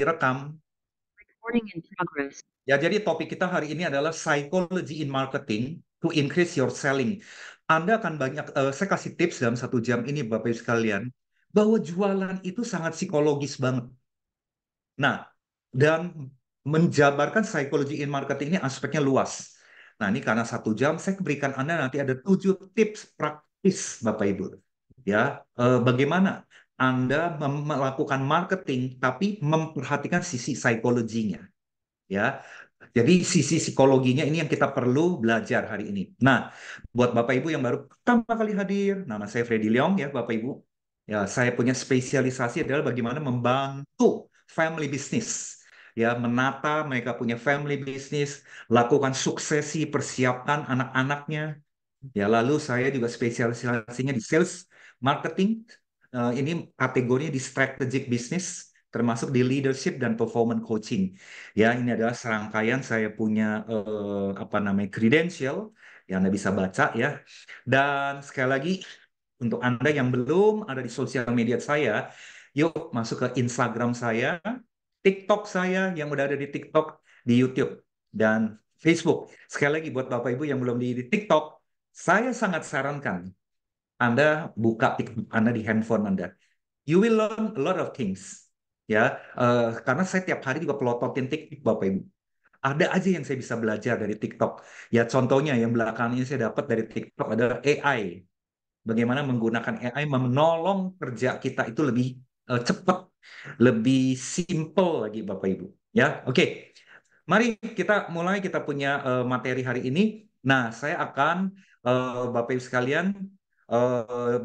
direkam. Ya, jadi topik kita hari ini adalah psychology in marketing to increase your selling. Anda akan banyak, uh, saya kasih tips dalam satu jam ini Bapak Ibu sekalian, bahwa jualan itu sangat psikologis banget. Nah, dan menjabarkan psychology in marketing ini aspeknya luas. Nah, ini karena satu jam, saya berikan Anda nanti ada tujuh tips praktis Bapak Ibu. Ya, uh, bagaimana anda melakukan marketing tapi memperhatikan sisi psikologinya. Ya. Jadi sisi psikologinya ini yang kita perlu belajar hari ini. Nah, buat Bapak Ibu yang baru pertama kali hadir, nama saya Freddy Leong ya Bapak Ibu. Ya, saya punya spesialisasi adalah bagaimana membantu family business ya menata mereka punya family business, lakukan suksesi, persiapkan anak-anaknya. Ya, lalu saya juga spesialisasinya di sales marketing uh, ini kategorinya di strategic business termasuk di leadership dan performance coaching. Ya, ini adalah serangkaian saya punya uh, apa namanya credential yang Anda bisa baca ya. Dan sekali lagi untuk Anda yang belum ada di sosial media saya, yuk masuk ke Instagram saya, TikTok saya yang udah ada di TikTok, di YouTube dan Facebook. Sekali lagi buat Bapak Ibu yang belum di, di TikTok, saya sangat sarankan anda buka Anda di handphone Anda. You will learn a lot of things. Ya, uh, karena saya tiap hari juga pelototin TikTok Bapak Ibu. Ada aja yang saya bisa belajar dari TikTok. Ya contohnya yang belakangan ini saya dapat dari TikTok adalah AI. Bagaimana menggunakan AI menolong kerja kita itu lebih uh, cepat, lebih simple lagi Bapak Ibu. Ya, oke. Okay. Mari kita mulai kita punya uh, materi hari ini. Nah, saya akan uh, Bapak Ibu sekalian uh,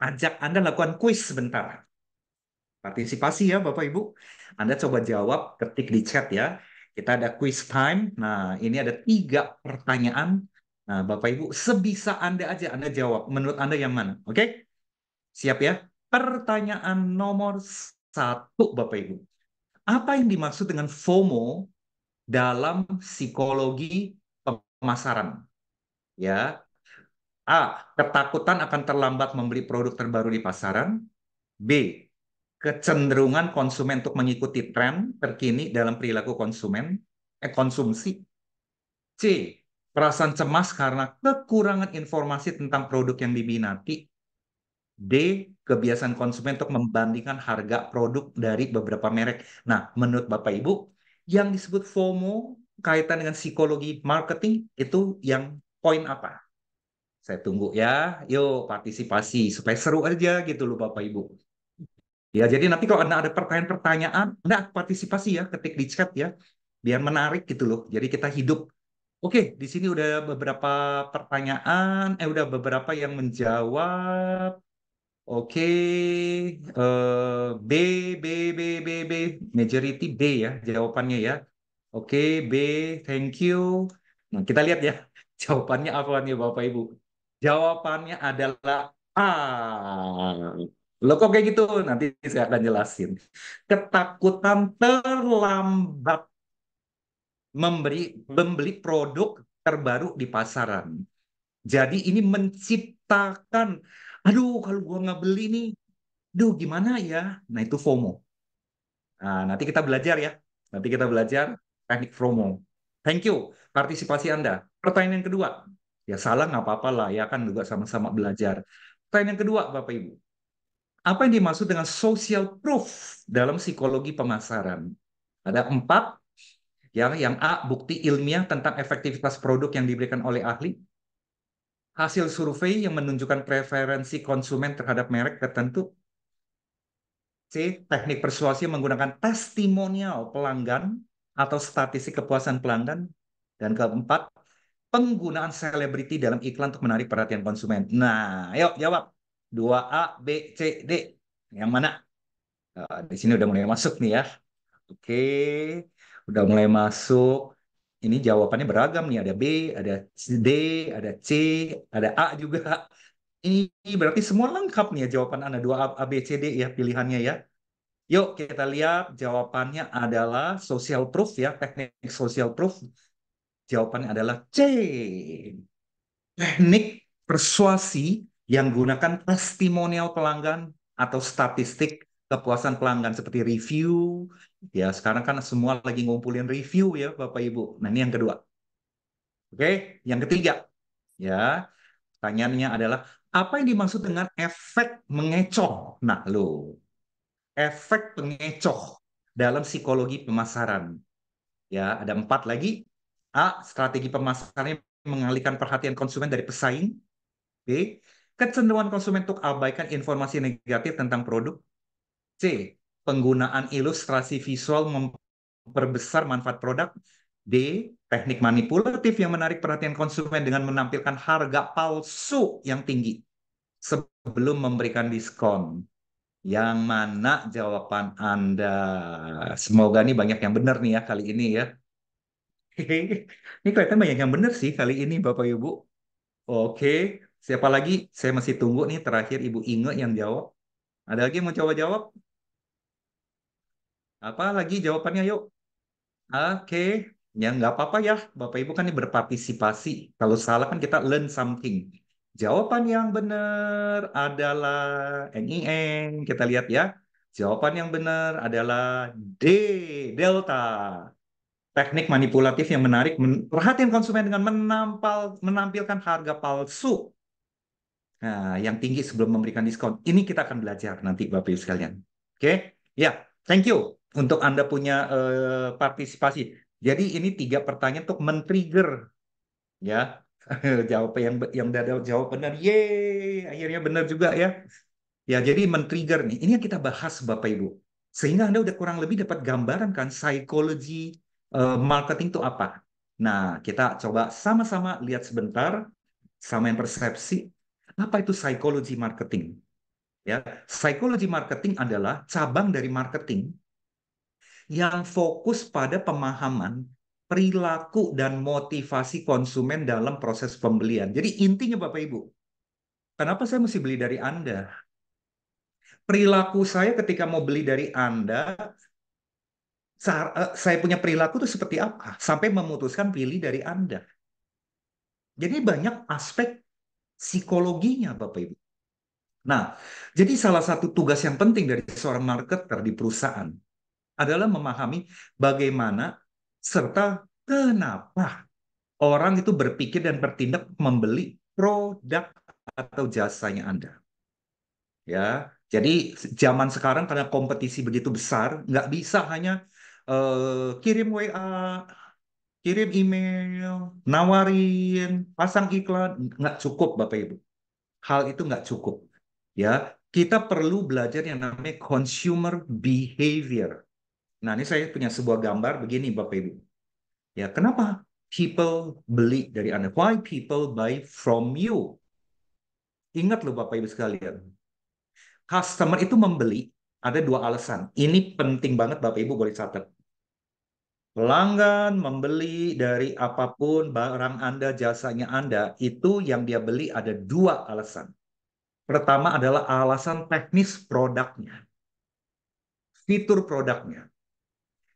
ajak Anda lakukan kuis sebentar. Partisipasi ya Bapak Ibu. Anda coba jawab, ketik di chat ya. Kita ada quiz time. Nah, ini ada tiga pertanyaan. Nah, Bapak Ibu, sebisa Anda aja Anda jawab. Menurut Anda yang mana? Oke? Okay? Siap ya? Pertanyaan nomor satu, Bapak Ibu. Apa yang dimaksud dengan FOMO dalam psikologi pemasaran? Ya, A. Ketakutan akan terlambat membeli produk terbaru di pasaran. B. Kecenderungan konsumen untuk mengikuti tren terkini dalam perilaku konsumen, eh, konsumsi. C. Perasaan cemas karena kekurangan informasi tentang produk yang diminati. D. Kebiasaan konsumen untuk membandingkan harga produk dari beberapa merek. Nah, menurut Bapak Ibu, yang disebut FOMO kaitan dengan psikologi marketing itu yang poin apa? Saya tunggu ya, yuk partisipasi supaya seru aja gitu loh Bapak Ibu. Ya, jadi nanti kalau Anda ada pertanyaan-pertanyaan, Anda partisipasi ya, ketik di chat ya, biar menarik gitu loh. Jadi kita hidup. Oke, di sini udah beberapa pertanyaan, eh udah beberapa yang menjawab. Oke, uh, B, B, B, B, B, majority B ya jawabannya ya. Oke, B, thank you. Nah, kita lihat ya jawabannya apa nih Bapak Ibu. Jawabannya adalah A. Lo kok kayak gitu? Nanti saya akan jelasin. Ketakutan terlambat memberi membeli produk terbaru di pasaran. Jadi ini menciptakan, aduh kalau gua nggak beli nih, duh gimana ya? Nah itu FOMO. Nah, nanti kita belajar ya. Nanti kita belajar teknik FOMO. Thank you partisipasi Anda. Pertanyaan yang kedua, Ya salah nggak apa-apa lah, ya kan juga sama-sama belajar. Pertanyaan yang kedua, Bapak Ibu. Apa yang dimaksud dengan social proof dalam psikologi pemasaran? Ada empat, ya, yang A, bukti ilmiah tentang efektivitas produk yang diberikan oleh ahli. Hasil survei yang menunjukkan preferensi konsumen terhadap merek tertentu. C. Teknik persuasi menggunakan testimonial pelanggan atau statistik kepuasan pelanggan. Dan keempat, penggunaan selebriti dalam iklan untuk menarik perhatian konsumen? Nah, yuk jawab. 2A, B, C, D. Yang mana? Uh, di sini udah mulai masuk nih ya. Oke, udah mulai masuk. Ini jawabannya beragam nih, ada B, ada D, ada C, ada A juga. Ini berarti semua lengkap nih ya jawaban Anda 2A, A, B, C, D ya pilihannya ya. Yuk kita lihat jawabannya adalah social proof ya, teknik social proof Jawabannya adalah C. Teknik persuasi yang gunakan testimonial pelanggan atau statistik kepuasan pelanggan seperti review. Ya, sekarang kan semua lagi ngumpulin review ya Bapak Ibu. Nah, ini yang kedua. Oke, yang ketiga. Ya, pertanyaannya adalah apa yang dimaksud dengan efek mengecoh? Nah, lo efek mengecoh dalam psikologi pemasaran. Ya, ada empat lagi. A. Strategi pemasarannya mengalihkan perhatian konsumen dari pesaing. B. Kecenderungan konsumen untuk abaikan informasi negatif tentang produk. C. Penggunaan ilustrasi visual memperbesar manfaat produk. D. Teknik manipulatif yang menarik perhatian konsumen dengan menampilkan harga palsu yang tinggi sebelum memberikan diskon. Yang mana jawaban Anda? Semoga nih banyak yang benar nih ya kali ini ya. Ini kelihatan banyak yang benar sih kali ini Bapak Ibu. Oke, siapa lagi? Saya masih tunggu nih terakhir Ibu Inge yang jawab. Ada lagi yang mau coba jawab? Apa lagi jawabannya yuk? Oke, ya nggak apa-apa ya. Bapak Ibu kan ini berpartisipasi. Kalau salah kan kita learn something. Jawaban yang benar adalah NIN. Kita lihat ya. Jawaban yang benar adalah D, Delta teknik manipulatif yang menarik perhatian konsumen dengan menampal, menampilkan harga palsu nah, yang tinggi sebelum memberikan diskon. Ini kita akan belajar nanti Bapak Ibu sekalian. Oke? Okay? Ya, yeah, thank you untuk Anda punya uh, partisipasi. Jadi ini tiga pertanyaan untuk men-trigger ya. jawab yang yang ada jawab benar. Ye, akhirnya benar juga ya. Ya, jadi men-trigger nih. Ini yang kita bahas Bapak Ibu. Sehingga Anda udah kurang lebih dapat gambaran kan psikologi Eh, marketing itu apa? Nah, kita coba sama-sama lihat sebentar, samain persepsi, apa itu psychology marketing? Ya, psychology marketing adalah cabang dari marketing yang fokus pada pemahaman perilaku dan motivasi konsumen dalam proses pembelian. Jadi intinya Bapak Ibu, kenapa saya mesti beli dari Anda? Perilaku saya ketika mau beli dari Anda Eh, saya punya perilaku itu seperti apa sampai memutuskan pilih dari Anda. Jadi banyak aspek psikologinya Bapak Ibu. Nah, jadi salah satu tugas yang penting dari seorang marketer di perusahaan adalah memahami bagaimana serta kenapa orang itu berpikir dan bertindak membeli produk atau jasanya Anda. Ya, jadi zaman sekarang karena kompetisi begitu besar, nggak bisa hanya Eh, kirim WA, kirim email, nawarin, pasang iklan, nggak cukup Bapak Ibu. Hal itu nggak cukup. Ya, kita perlu belajar yang namanya consumer behavior. Nah, ini saya punya sebuah gambar begini Bapak Ibu. Ya, kenapa people beli dari Anda? Why people buy from you? Ingat loh Bapak Ibu sekalian. Customer itu membeli ada dua alasan. Ini penting banget Bapak Ibu boleh catat. Pelanggan membeli dari apapun barang Anda, jasanya Anda, itu yang dia beli ada dua alasan. Pertama adalah alasan teknis produknya, fitur produknya.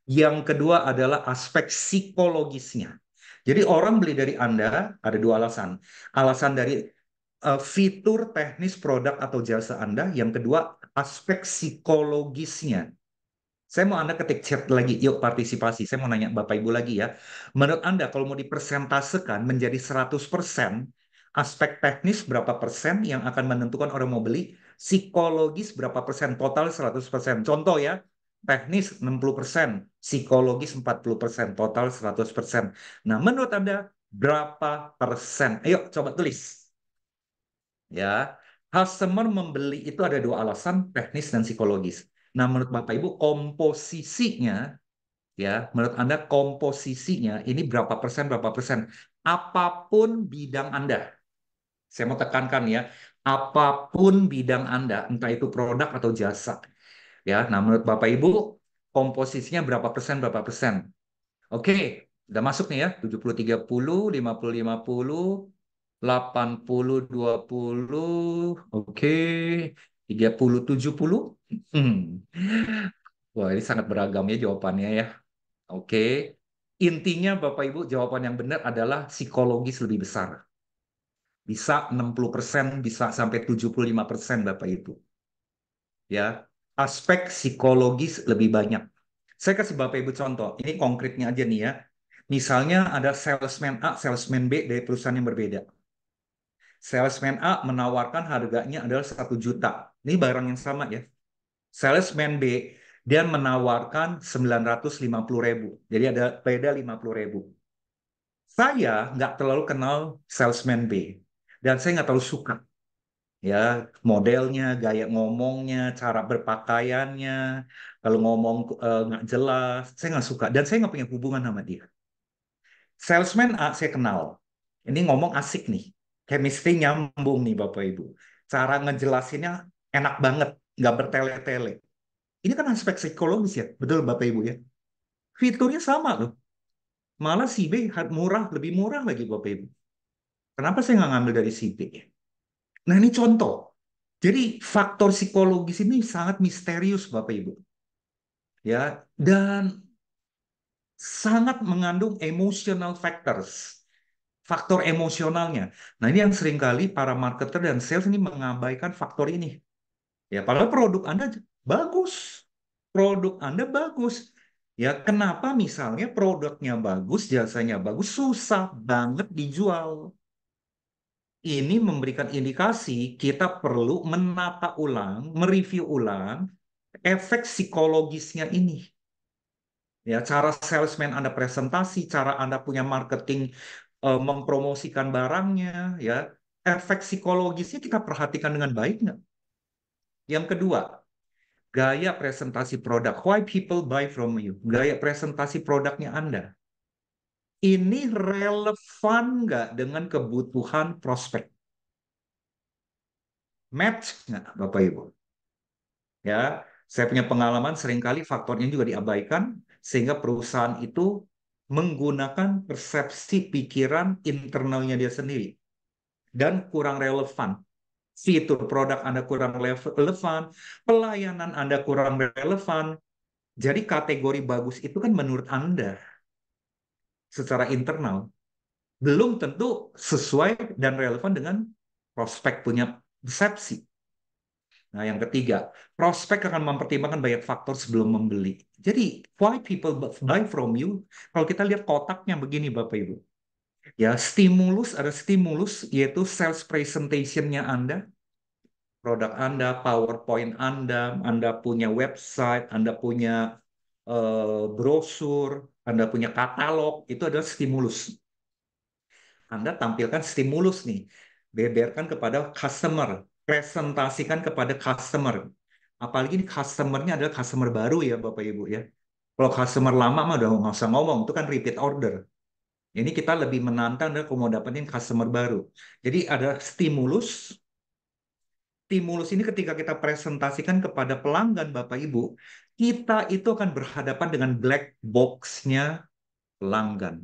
Yang kedua adalah aspek psikologisnya. Jadi orang beli dari Anda ada dua alasan. Alasan dari uh, fitur teknis produk atau jasa Anda, yang kedua aspek psikologisnya. Saya mau Anda ketik chat lagi, yuk partisipasi. Saya mau nanya Bapak Ibu lagi ya. Menurut Anda kalau mau dipersentasekan menjadi 100%, aspek teknis berapa persen yang akan menentukan orang mau beli, psikologis berapa persen, total 100 persen. Contoh ya, teknis 60 persen, psikologis 40 persen, total 100 persen. Nah, menurut Anda berapa persen? Ayo coba tulis. Ya, Customer membeli itu ada dua alasan, teknis dan psikologis. Nah, menurut Bapak Ibu komposisinya ya, menurut Anda komposisinya ini berapa persen berapa persen apapun bidang Anda. Saya mau tekankan ya, apapun bidang Anda, entah itu produk atau jasa. Ya, nah menurut Bapak Ibu komposisinya berapa persen berapa persen. Oke, udah masuk nih ya, 70 30, 50 50, 80 20. Oke. Okay. 30 70. Hmm. Wah, ini sangat beragam ya jawabannya ya. Oke. Okay. Intinya Bapak Ibu jawaban yang benar adalah psikologis lebih besar. Bisa 60%, bisa sampai 75% Bapak Ibu. Ya, aspek psikologis lebih banyak. Saya kasih Bapak Ibu contoh, ini konkretnya aja nih ya. Misalnya ada salesman A, salesman B dari perusahaan yang berbeda salesman A menawarkan harganya adalah satu juta. Ini barang yang sama ya. Salesman B dia menawarkan 950 ribu. Jadi ada beda 50 ribu. Saya nggak terlalu kenal salesman B. Dan saya nggak terlalu suka. Ya, modelnya, gaya ngomongnya, cara berpakaiannya, kalau ngomong eh, nggak jelas, saya nggak suka. Dan saya nggak punya hubungan sama dia. Salesman A saya kenal. Ini ngomong asik nih chemistry nyambung nih Bapak Ibu. Cara ngejelasinnya enak banget, nggak bertele-tele. Ini kan aspek psikologis ya, betul Bapak Ibu ya. Fiturnya sama loh. Malah si B murah, lebih murah lagi Bapak Ibu. Kenapa saya nggak ngambil dari si B ya? Nah ini contoh. Jadi faktor psikologis ini sangat misterius Bapak Ibu. Ya, dan sangat mengandung emotional factors faktor emosionalnya. Nah ini yang seringkali para marketer dan sales ini mengabaikan faktor ini. Ya padahal produk Anda bagus, produk Anda bagus. Ya kenapa misalnya produknya bagus, jasanya bagus, susah banget dijual. Ini memberikan indikasi kita perlu menata ulang, mereview ulang efek psikologisnya ini ya cara salesman Anda presentasi, cara Anda punya marketing Eh, mempromosikan barangnya, ya efek psikologisnya kita perhatikan dengan baik nggak? Yang kedua, gaya presentasi produk. Why people buy from you? Gaya presentasi produknya Anda. Ini relevan nggak dengan kebutuhan prospek? Match nggak, Bapak Ibu? Ya, saya punya pengalaman seringkali faktornya juga diabaikan sehingga perusahaan itu menggunakan persepsi pikiran internalnya dia sendiri dan kurang relevan. Fitur produk Anda kurang relevan, pelayanan Anda kurang relevan. Jadi kategori bagus itu kan menurut Anda secara internal belum tentu sesuai dan relevan dengan prospek punya persepsi. Nah, yang ketiga, prospek akan mempertimbangkan banyak faktor sebelum membeli. Jadi, why people buy from you? Kalau kita lihat kotaknya begini, Bapak Ibu. Ya, stimulus ada stimulus yaitu sales presentation-nya Anda, produk Anda, PowerPoint Anda, Anda punya website, Anda punya uh, brosur, Anda punya katalog, itu adalah stimulus. Anda tampilkan stimulus nih, beberkan kepada customer presentasikan kepada customer. Apalagi ini customernya adalah customer baru ya Bapak Ibu ya. Kalau customer lama mah udah nggak usah ngomong, itu kan repeat order. Ini kita lebih menantang dan mau dapetin customer baru. Jadi ada stimulus. Stimulus ini ketika kita presentasikan kepada pelanggan Bapak Ibu, kita itu akan berhadapan dengan black box-nya pelanggan.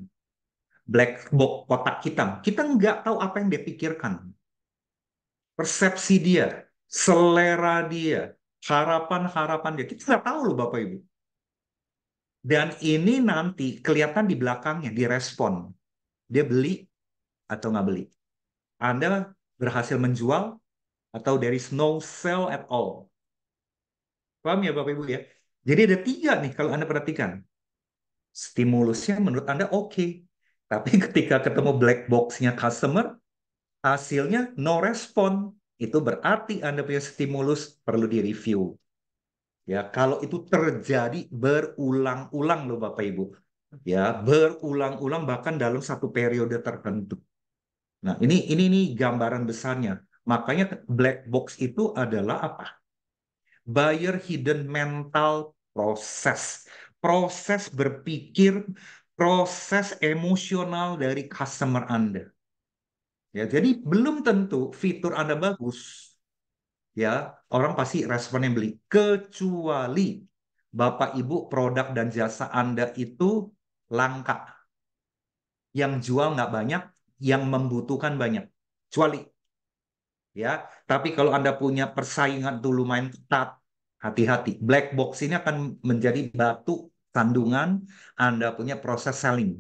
Black box kotak hitam. Kita nggak tahu apa yang dia pikirkan persepsi dia, selera dia, harapan-harapan dia. Kita nggak tahu loh Bapak Ibu. Dan ini nanti kelihatan di belakangnya, direspon. Dia beli atau nggak beli. Anda berhasil menjual atau there is no sell at all. Paham ya Bapak Ibu ya? Jadi ada tiga nih kalau Anda perhatikan. Stimulusnya menurut Anda oke. Okay. Tapi ketika ketemu black box-nya customer, hasilnya no respon. Itu berarti Anda punya stimulus perlu direview. Ya, kalau itu terjadi berulang-ulang loh Bapak Ibu. Ya, berulang-ulang bahkan dalam satu periode tertentu. Nah, ini ini nih gambaran besarnya. Makanya black box itu adalah apa? Buyer hidden mental proses. Proses berpikir, proses emosional dari customer Anda. Ya, jadi belum tentu fitur Anda bagus, ya orang pasti responnya beli. Kecuali Bapak Ibu produk dan jasa Anda itu langka. Yang jual nggak banyak, yang membutuhkan banyak. Kecuali. Ya, tapi kalau Anda punya persaingan dulu main ketat, hati-hati. Black box ini akan menjadi batu sandungan Anda punya proses selling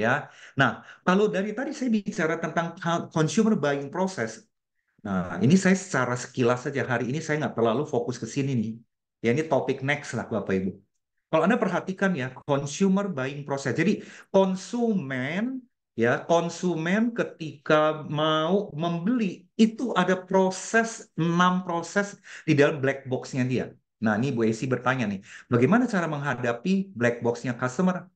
ya. Nah, kalau dari tadi saya bicara tentang consumer buying process, nah ini saya secara sekilas saja hari ini saya nggak terlalu fokus ke sini nih. Ya ini topik next lah Bapak Ibu. Kalau Anda perhatikan ya, consumer buying process. Jadi konsumen ya, konsumen ketika mau membeli itu ada proses enam proses di dalam black box-nya dia. Nah, ini Bu Esi bertanya nih, bagaimana cara menghadapi black box-nya customer?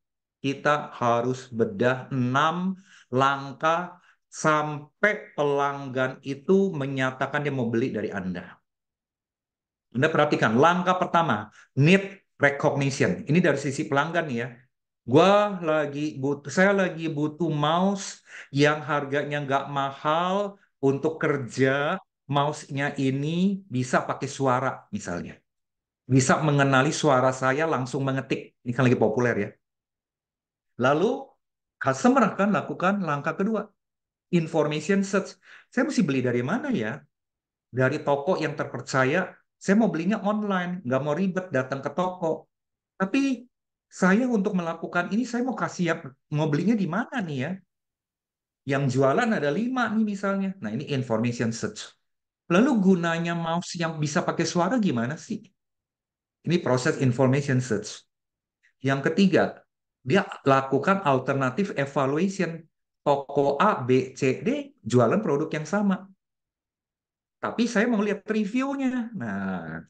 kita harus bedah enam langkah sampai pelanggan itu menyatakan dia mau beli dari Anda. Anda perhatikan, langkah pertama, need recognition. Ini dari sisi pelanggan nih ya. Gua lagi butuh, saya lagi butuh mouse yang harganya nggak mahal untuk kerja. Mouse-nya ini bisa pakai suara misalnya. Bisa mengenali suara saya langsung mengetik. Ini kan lagi populer ya. Lalu customer akan lakukan langkah kedua, information search. Saya mesti beli dari mana ya? Dari toko yang terpercaya, saya mau belinya online, nggak mau ribet datang ke toko. Tapi saya untuk melakukan ini, saya mau kasih mau belinya di mana nih ya? Yang jualan ada lima nih misalnya. Nah ini information search. Lalu gunanya mouse yang bisa pakai suara gimana sih? Ini proses information search. Yang ketiga, dia lakukan alternatif evaluation. Toko A, B, C, D jualan produk yang sama. Tapi saya mau lihat reviewnya. Nah,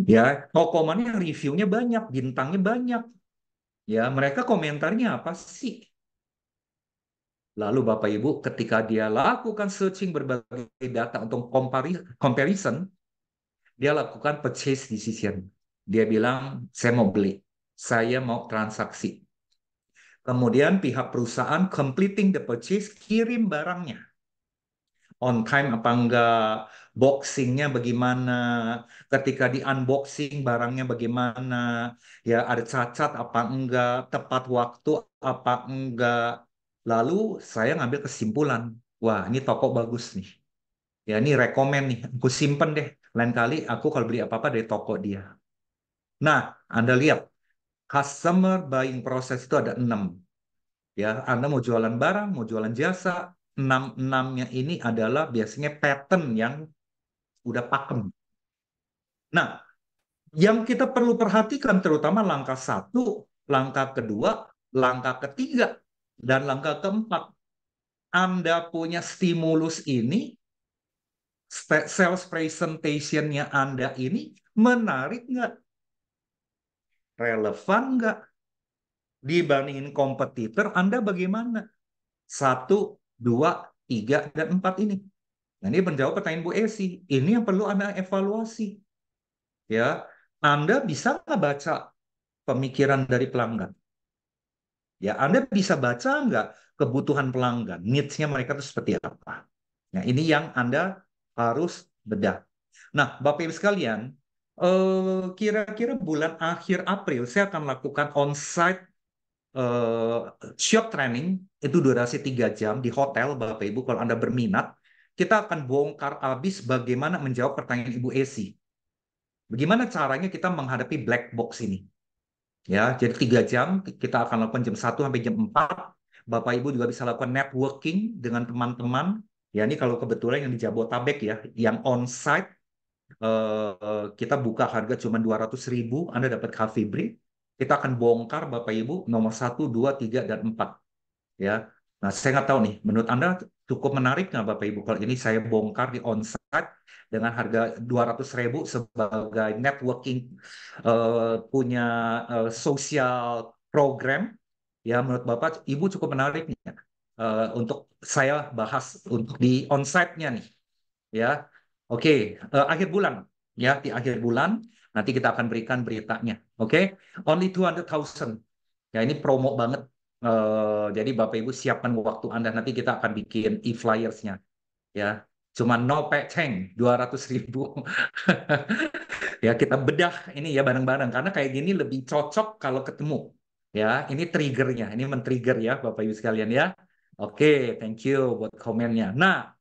ya toko mana yang reviewnya banyak, bintangnya banyak. Ya, mereka komentarnya apa sih? Lalu Bapak Ibu ketika dia lakukan searching berbagai data untuk comparison, dia lakukan purchase decision. Dia bilang, saya mau beli, saya mau transaksi Kemudian pihak perusahaan completing the purchase, kirim barangnya. On time apa enggak, boxingnya bagaimana, ketika di unboxing barangnya bagaimana, ya ada cacat apa enggak, tepat waktu apa enggak. Lalu saya ngambil kesimpulan, wah ini toko bagus nih. Ya ini rekomend nih, aku simpen deh. Lain kali aku kalau beli apa-apa dari toko dia. Nah, Anda lihat customer buying process itu ada enam. Ya, Anda mau jualan barang, mau jualan jasa, enam enamnya ini adalah biasanya pattern yang udah pakem. Nah, yang kita perlu perhatikan terutama langkah satu, langkah kedua, langkah ketiga, dan langkah keempat. Anda punya stimulus ini, sales presentation-nya Anda ini menarik nggak relevan nggak dibandingin kompetitor Anda bagaimana satu dua tiga dan empat ini nah ini menjawab pertanyaan Bu Esi ini yang perlu Anda evaluasi ya Anda bisa nggak baca pemikiran dari pelanggan ya Anda bisa baca nggak kebutuhan pelanggan needs-nya mereka itu seperti apa nah ini yang Anda harus bedah nah Bapak Ibu sekalian Eh, kira-kira uh, bulan akhir April saya akan lakukan onsite site uh, shop training itu durasi tiga jam di hotel Bapak Ibu kalau Anda berminat kita akan bongkar habis bagaimana menjawab pertanyaan Ibu Esi. Bagaimana caranya kita menghadapi black box ini? Ya, jadi tiga jam kita akan lakukan jam 1 sampai jam 4. Bapak Ibu juga bisa lakukan networking dengan teman-teman. Ya, ini kalau kebetulan yang di Jabotabek ya, yang onsite Eh, kita buka harga cuma 200 ribu, Anda dapat Kafibri, kita akan bongkar Bapak Ibu nomor 1, 2, 3, dan 4. Ya. Nah, saya nggak tahu nih, menurut Anda cukup menarik nggak Bapak Ibu kalau ini saya bongkar di onsite dengan harga 200 ribu sebagai networking uh, punya uh, eh, sosial program ya menurut Bapak Ibu cukup menarik nih, uh, untuk saya bahas untuk di onsite-nya nih ya Oke, okay, uh, eh, akhir bulan ya di akhir bulan nanti kita akan berikan beritanya. Oke, okay? only 200.000. Ya ini promo banget. Uh, jadi Bapak Ibu siapkan waktu Anda nanti kita akan bikin e-flyersnya. Ya, cuma no peceng 200.000. ya kita bedah ini ya bareng-bareng karena kayak gini lebih cocok kalau ketemu. Ya, ini triggernya, ini men-trigger ya Bapak Ibu sekalian ya. Oke, okay, thank you buat komennya. Nah,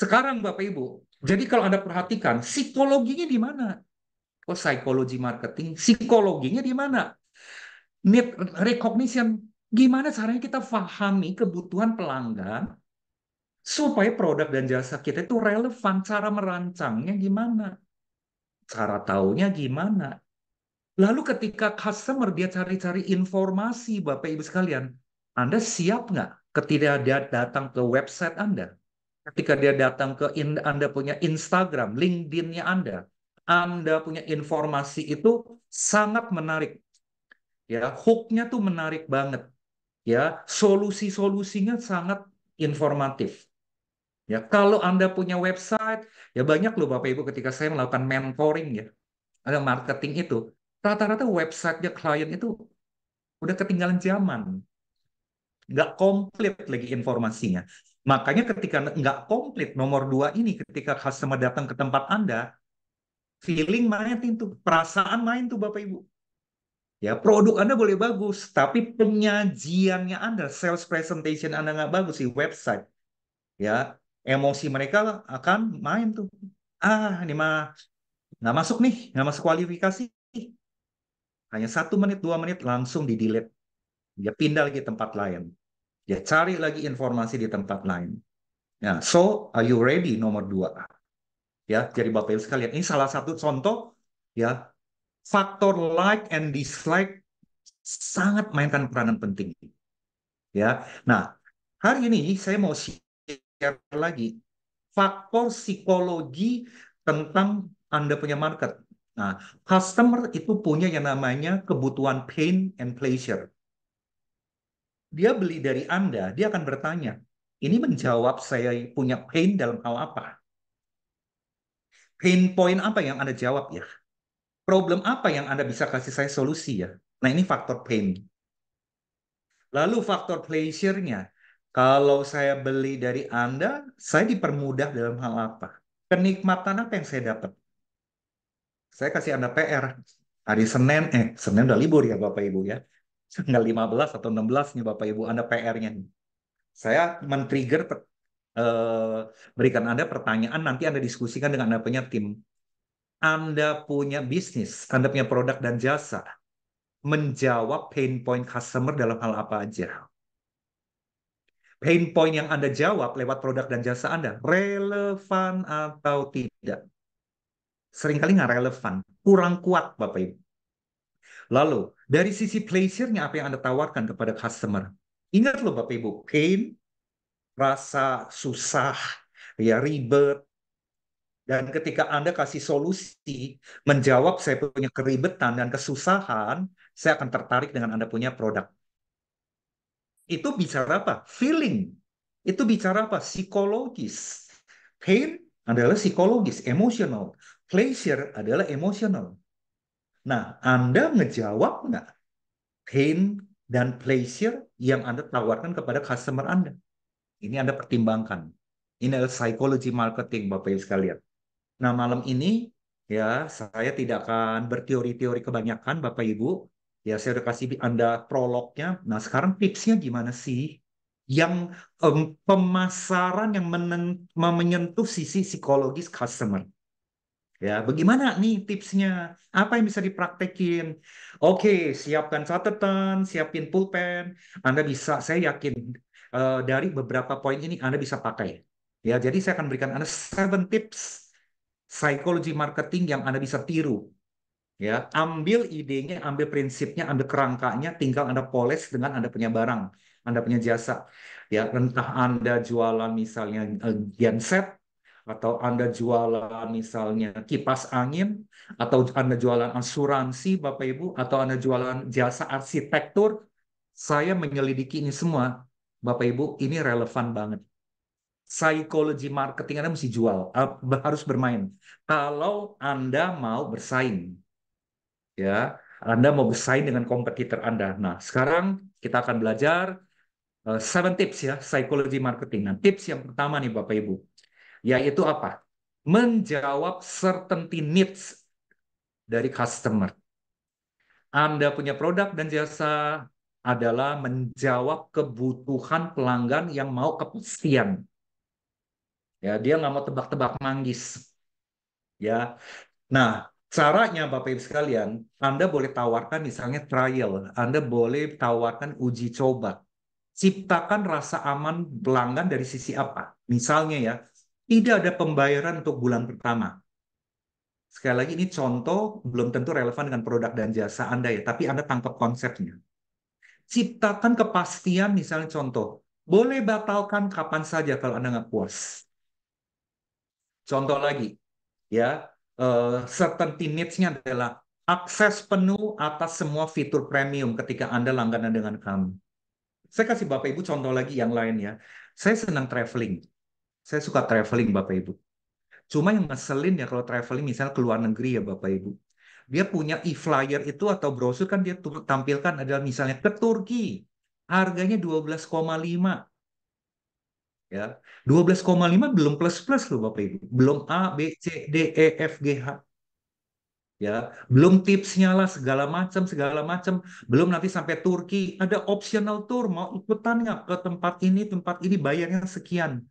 sekarang Bapak Ibu, jadi kalau Anda perhatikan, psikologinya di mana? Oh, psikologi marketing, psikologinya di mana? Need recognition, gimana caranya kita fahami kebutuhan pelanggan supaya produk dan jasa kita itu relevan, cara merancangnya gimana? Cara taunya gimana? Lalu ketika customer dia cari-cari informasi, Bapak Ibu sekalian, Anda siap nggak ketika dia datang ke website Anda? ketika dia datang ke in, Anda punya Instagram, LinkedIn-nya Anda, Anda punya informasi itu sangat menarik. Ya, hook-nya tuh menarik banget. Ya, solusi-solusinya sangat informatif. Ya, kalau Anda punya website, ya banyak loh Bapak Ibu ketika saya melakukan mentoring ya, ada marketing itu, rata-rata websitenya klien itu udah ketinggalan zaman nggak komplit lagi informasinya. Makanya ketika nggak komplit nomor dua ini, ketika customer datang ke tempat Anda, feeling main tuh, perasaan main tuh Bapak Ibu. Ya, produk Anda boleh bagus, tapi penyajiannya Anda, sales presentation Anda nggak bagus di website. Ya, emosi mereka akan main tuh. Ah, ini mah nggak masuk nih, nggak masuk kualifikasi. Hanya satu menit, dua menit langsung di delete. Dia pindah lagi tempat lain. Ya cari lagi informasi di tempat lain. Ya so are you ready nomor dua? Ya, jadi Bapak Ibu sekalian, ini salah satu contoh ya faktor like and dislike sangat mainkan peranan penting. Ya, nah hari ini saya mau share lagi faktor psikologi tentang Anda punya market. Nah, customer itu punya yang namanya kebutuhan pain and pleasure dia beli dari Anda, dia akan bertanya, ini menjawab saya punya pain dalam hal apa? Pain point apa yang Anda jawab ya? Problem apa yang Anda bisa kasih saya solusi ya? Nah ini faktor pain. Lalu faktor pleasure-nya, kalau saya beli dari Anda, saya dipermudah dalam hal apa? Kenikmatan apa yang saya dapat? Saya kasih Anda PR. Hari Senin, eh Senin udah libur ya Bapak Ibu ya tanggal 15 atau 16 nih Bapak Ibu Anda PR-nya Saya men-trigger eh, berikan Anda pertanyaan nanti Anda diskusikan dengan Anda punya tim. Anda punya bisnis, Anda punya produk dan jasa menjawab pain point customer dalam hal apa aja. Pain point yang Anda jawab lewat produk dan jasa Anda relevan atau tidak. Seringkali nggak relevan, kurang kuat Bapak Ibu. Lalu, dari sisi pleasure-nya apa yang Anda tawarkan kepada customer. Ingat loh Bapak Ibu, pain, rasa susah, ya ribet. Dan ketika Anda kasih solusi menjawab saya punya keribetan dan kesusahan, saya akan tertarik dengan Anda punya produk. Itu bicara apa? Feeling. Itu bicara apa? Psikologis. Pain adalah psikologis, emosional. Pleasure adalah emosional. Nah, Anda ngejawab nggak pain dan pleasure yang Anda tawarkan kepada customer Anda? Ini Anda pertimbangkan. Ini adalah psychology marketing, Bapak Ibu sekalian. Nah, malam ini ya saya tidak akan berteori-teori kebanyakan, Bapak Ibu. Ya, saya sudah kasih Anda prolognya. Nah, sekarang tipsnya gimana sih? Yang um, pemasaran yang menyentuh sisi psikologis customer. Ya, bagaimana nih tipsnya? Apa yang bisa dipraktekin? Oke, siapkan catatan, siapin pulpen. Anda bisa, saya yakin uh, dari beberapa poin ini Anda bisa pakai. Ya, jadi saya akan berikan Anda seven tips psychology marketing yang Anda bisa tiru. Ya, ambil idenya, ambil prinsipnya, ambil kerangkanya, tinggal Anda poles dengan Anda punya barang, Anda punya jasa. Ya, entah Anda jualan misalnya uh, genset atau Anda jualan misalnya kipas angin, atau Anda jualan asuransi Bapak Ibu, atau Anda jualan jasa arsitektur, saya menyelidiki ini semua, Bapak Ibu, ini relevan banget. Psikologi marketing Anda mesti jual, harus bermain. Kalau Anda mau bersaing, ya, Anda mau bersaing dengan kompetitor Anda. Nah, sekarang kita akan belajar eh, seven tips ya, psikologi marketing. Nah, tips yang pertama nih Bapak Ibu yaitu apa? Menjawab certainty needs dari customer. Anda punya produk dan jasa adalah menjawab kebutuhan pelanggan yang mau kepastian. Ya, dia nggak mau tebak-tebak manggis. Ya. Nah, caranya Bapak Ibu sekalian, Anda boleh tawarkan misalnya trial, Anda boleh tawarkan uji coba. Ciptakan rasa aman pelanggan dari sisi apa? Misalnya ya, tidak ada pembayaran untuk bulan pertama. Sekali lagi ini contoh belum tentu relevan dengan produk dan jasa Anda ya, tapi Anda tangkap konsepnya. Ciptakan kepastian misalnya contoh, boleh batalkan kapan saja kalau Anda nggak puas. Contoh lagi, ya, uh, eh, certainty needs-nya adalah akses penuh atas semua fitur premium ketika Anda langganan dengan kami. Saya kasih Bapak Ibu contoh lagi yang lain ya. Saya senang traveling. Saya suka traveling Bapak Ibu. Cuma yang ngeselin ya kalau traveling misalnya ke luar negeri ya Bapak Ibu. Dia punya e-flyer itu atau brosur kan dia tampilkan adalah misalnya ke Turki. Harganya 12,5 ya 12,5 belum plus plus loh bapak ibu belum a b c d e f g h ya belum tipsnya lah segala macam segala macam belum nanti sampai Turki ada optional tour mau ikutan nggak ke tempat ini tempat ini bayarnya sekian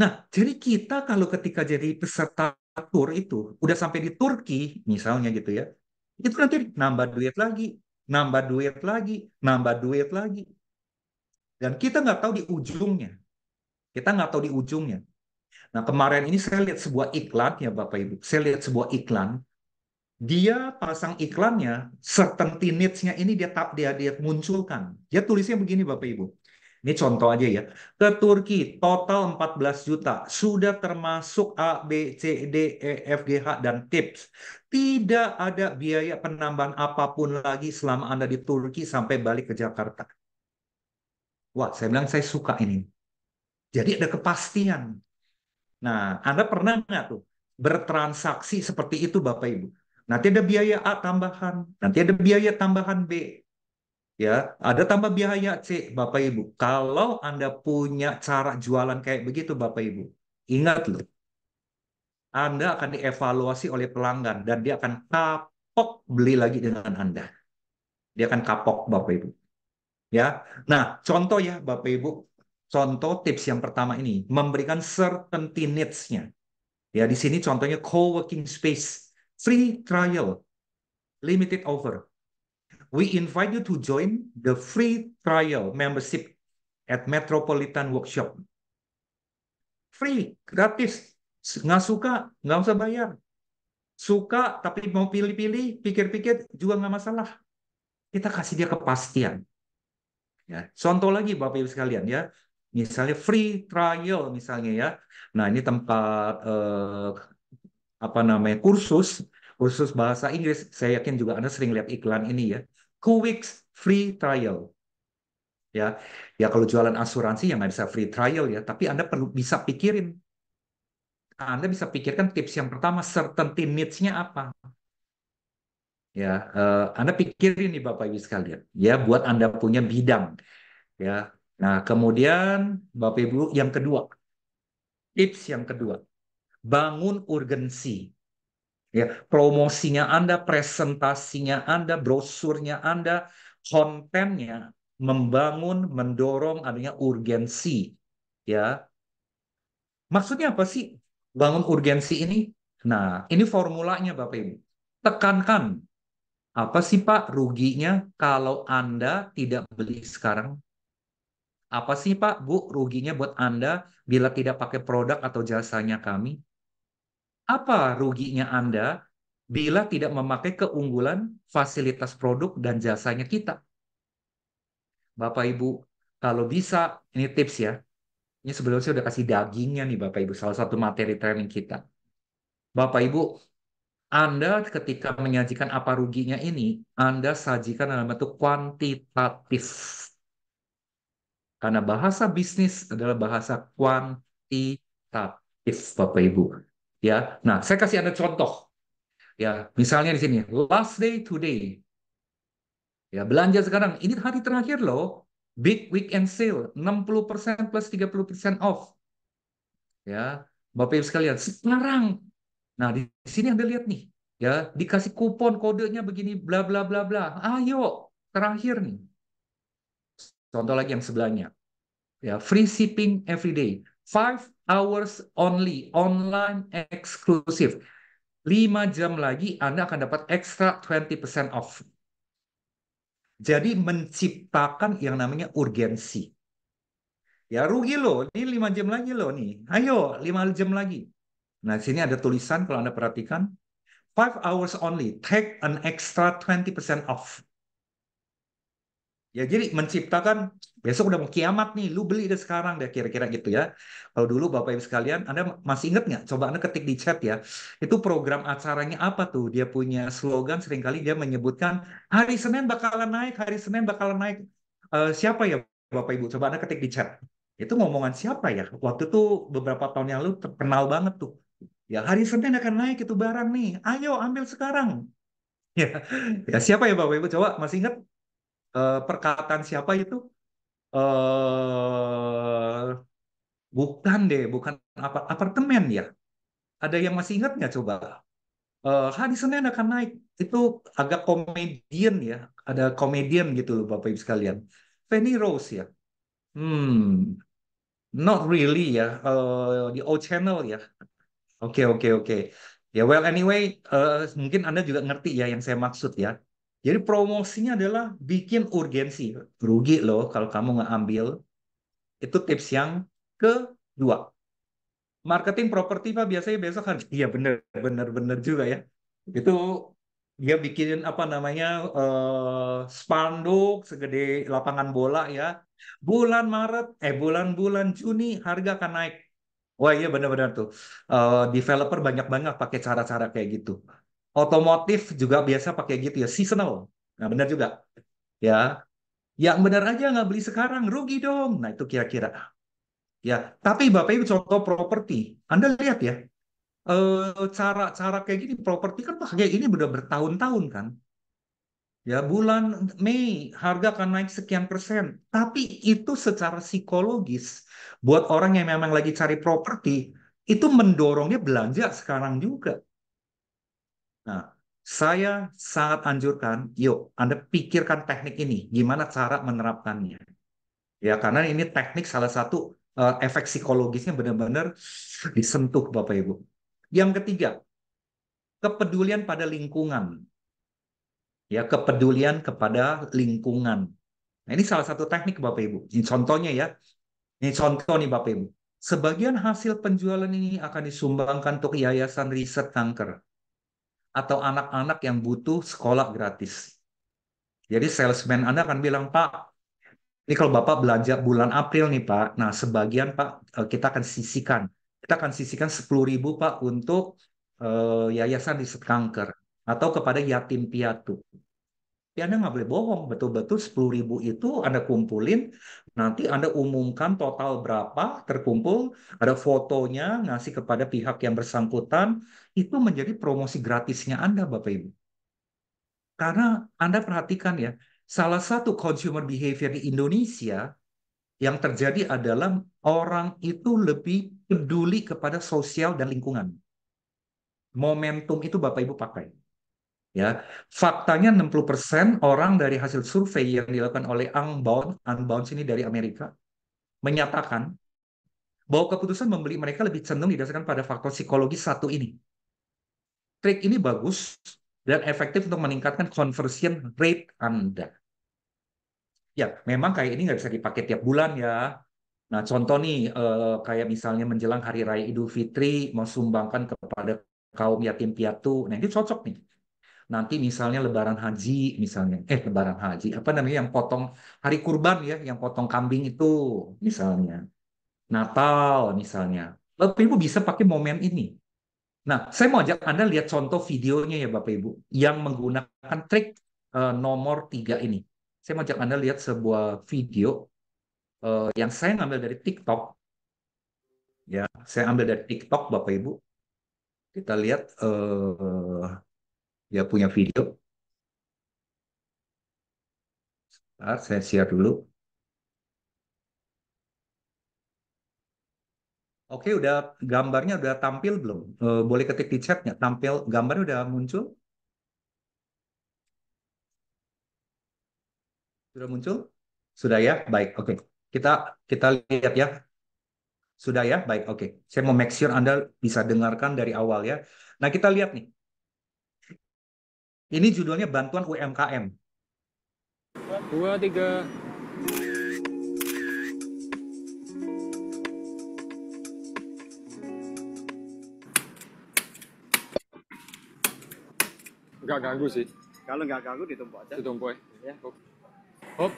Nah, jadi kita kalau ketika jadi peserta tour itu, udah sampai di Turki misalnya gitu ya, itu nanti nambah duit lagi, nambah duit lagi, nambah duit lagi. Dan kita nggak tahu di ujungnya. Kita nggak tahu di ujungnya. Nah, kemarin ini saya lihat sebuah iklan, ya Bapak Ibu. Saya lihat sebuah iklan. Dia pasang iklannya, certain needs-nya ini dia tap dia dia munculkan. Dia tulisnya begini Bapak Ibu. Ini contoh aja ya. Ke Turki total 14 juta sudah termasuk A, B, C, D, E, F, G, H dan tips. Tidak ada biaya penambahan apapun lagi selama Anda di Turki sampai balik ke Jakarta. Wah, saya bilang saya suka ini. Jadi ada kepastian. Nah, Anda pernah nggak tuh bertransaksi seperti itu Bapak Ibu? Nanti ada biaya A tambahan, nanti ada biaya tambahan B ya ada tambah biaya C Bapak Ibu kalau Anda punya cara jualan kayak begitu Bapak Ibu ingat loh Anda akan dievaluasi oleh pelanggan dan dia akan kapok beli lagi dengan Anda dia akan kapok Bapak Ibu ya nah contoh ya Bapak Ibu contoh tips yang pertama ini memberikan certainty needs-nya. Ya, di sini contohnya co-working space, free trial, limited offer we invite you to join the free trial membership at Metropolitan Workshop. Free, gratis. Nggak suka, nggak usah bayar. Suka tapi mau pilih-pilih, pikir-pikir juga nggak masalah. Kita kasih dia kepastian. Ya, contoh lagi Bapak Ibu sekalian ya, misalnya free trial misalnya ya. Nah ini tempat eh, apa namanya kursus kursus bahasa Inggris. Saya yakin juga Anda sering lihat iklan ini ya two weeks free trial. Ya, ya kalau jualan asuransi yang nggak bisa free trial ya, tapi Anda perlu bisa pikirin. Anda bisa pikirkan tips yang pertama, certainty needs-nya apa? Ya, uh, Anda pikirin nih Bapak Ibu sekalian. Ya, buat Anda punya bidang. Ya. Nah, kemudian Bapak Ibu yang kedua. Tips yang kedua. Bangun urgensi ya promosinya Anda, presentasinya Anda, brosurnya Anda, kontennya membangun, mendorong adanya urgensi, ya. Maksudnya apa sih bangun urgensi ini? Nah, ini formulanya Bapak Ibu. Tekankan apa sih Pak ruginya kalau Anda tidak beli sekarang? Apa sih Pak Bu ruginya buat Anda bila tidak pakai produk atau jasanya kami? Apa ruginya Anda bila tidak memakai keunggulan fasilitas produk dan jasanya kita? Bapak Ibu, kalau bisa, ini tips ya. Ini sebelumnya saya udah kasih dagingnya nih Bapak Ibu, salah satu materi training kita. Bapak Ibu, Anda ketika menyajikan apa ruginya ini, Anda sajikan dalam bentuk kuantitatif. Karena bahasa bisnis adalah bahasa kuantitatif, Bapak Ibu. Ya, nah saya kasih anda contoh. Ya, misalnya di sini last day today. Ya, belanja sekarang ini hari terakhir loh. Big weekend sale 60% plus 30% off. Ya, Bapak Ibu sekalian, sekarang. Nah, di sini Anda lihat nih, ya, dikasih kupon kodenya begini bla bla bla bla. Ayo, terakhir nih. Contoh lagi yang sebelahnya. Ya, free shipping every day. 5 hours only, online exclusive. 5 jam lagi Anda akan dapat extra 20% off. Jadi menciptakan yang namanya urgensi. Ya rugi loh, ini 5 jam lagi loh nih. Ayo, 5 jam lagi. Nah, sini ada tulisan kalau Anda perhatikan. 5 hours only, take an extra 20% off. Ya jadi menciptakan besok udah mau kiamat nih, lu beli deh sekarang deh kira-kira gitu ya. Kalau dulu Bapak Ibu sekalian, Anda masih inget nggak? Coba Anda ketik di chat ya. Itu program acaranya apa tuh? Dia punya slogan seringkali dia menyebutkan hari Senin bakalan naik, hari Senin bakalan naik. Uh, siapa ya Bapak Ibu? Coba Anda ketik di chat. Itu ngomongan siapa ya? Waktu itu beberapa tahun yang lalu terkenal banget tuh. Ya hari Senin akan naik itu barang nih. Ayo ambil sekarang. Ya, ya siapa ya Bapak Ibu? Coba masih inget? Eh, perkataan siapa itu? Uh, bukan deh, bukan apa apartemen ya. Ada yang masih ingat nggak coba? Uh, eh, hari Senin akan naik. Itu agak komedian ya. Ada komedian gitu loh Bapak Ibu sekalian. Penny Rose ya. Hmm, not really ya. Uh, old Channel ya. Oke, okay, oke, okay, oke. Okay. Ya, yeah, well anyway, uh, mungkin Anda juga ngerti ya yang saya maksud ya. Jadi promosinya adalah bikin urgensi. Rugi loh kalau kamu nggak ambil. Itu tips yang kedua. Marketing properti Pak biasanya besok harus Iya bener, bener, bener juga ya. Itu dia bikin apa namanya uh, spanduk segede lapangan bola ya. Bulan Maret, eh bulan-bulan Juni harga akan naik. Wah iya bener-bener tuh. Uh, developer banyak banget pakai cara-cara kayak gitu otomotif juga biasa pakai gitu ya seasonal nah benar juga ya yang benar aja nggak beli sekarang rugi dong nah itu kira-kira ya tapi bapak ibu contoh properti anda lihat ya cara-cara eh, kayak gini properti kan pakai ini udah bertahun-tahun kan ya bulan Mei harga akan naik sekian persen tapi itu secara psikologis buat orang yang memang lagi cari properti itu mendorongnya belanja sekarang juga Nah, saya sangat anjurkan, yuk Anda pikirkan teknik ini, gimana cara menerapkannya. Ya, karena ini teknik salah satu uh, efek psikologisnya benar-benar disentuh Bapak Ibu. Yang ketiga, kepedulian pada lingkungan. Ya, kepedulian kepada lingkungan. Nah, ini salah satu teknik Bapak Ibu. Ini contohnya ya. Ini contoh nih Bapak Ibu. Sebagian hasil penjualan ini akan disumbangkan untuk Yayasan Riset Kanker atau anak-anak yang butuh sekolah gratis. Jadi salesman Anda akan bilang, Pak, ini kalau Bapak belanja bulan April nih Pak, nah sebagian Pak eh, kita akan sisikan, Kita akan sisikan 10 ribu Pak untuk uh, yayasan riset kanker atau kepada yatim piatu. Anda nggak boleh bohong, betul-betul 10 ribu itu Anda kumpulin, nanti Anda umumkan total berapa terkumpul, ada fotonya, ngasih kepada pihak yang bersangkutan, itu menjadi promosi gratisnya Anda Bapak Ibu. Karena Anda perhatikan ya, salah satu consumer behavior di Indonesia yang terjadi adalah orang itu lebih peduli kepada sosial dan lingkungan. Momentum itu Bapak Ibu pakai. Ya, faktanya 60% orang dari hasil survei yang dilakukan oleh Unbound, Unbound ini dari Amerika, menyatakan bahwa keputusan membeli mereka lebih cenderung didasarkan pada faktor psikologi satu ini. Trik ini bagus dan efektif untuk meningkatkan conversion rate Anda. Ya, memang kayak ini nggak bisa dipakai tiap bulan ya. Nah, contoh nih, eh, kayak misalnya menjelang Hari Raya Idul Fitri, mau sumbangkan kepada kaum yatim piatu. Nah, ini cocok nih nanti misalnya Lebaran Haji misalnya, eh Lebaran Haji apa namanya yang potong hari kurban ya, yang potong kambing itu misalnya, Natal misalnya, Bapak Ibu bisa pakai momen ini. Nah, saya mau ajak Anda lihat contoh videonya ya Bapak Ibu yang menggunakan trik uh, nomor tiga ini. Saya mau ajak Anda lihat sebuah video uh, yang saya ngambil dari TikTok. Ya, saya ambil dari TikTok Bapak Ibu. Kita lihat uh, dia punya video. Sebentar, saya share dulu. Oke, udah gambarnya udah tampil belum? E, boleh ketik di chatnya. Tampil gambarnya udah muncul? Sudah muncul? Sudah ya? Baik, oke. Kita kita lihat ya. Sudah ya? Baik, oke. Saya mau make sure Anda bisa dengarkan dari awal ya. Nah, kita lihat nih. Ini judulnya bantuan UMKM. Dua, tiga. Gak ganggu sih. Kalau nggak ganggu ditumpuk aja. Ditumpuk ya. Hop. Hop.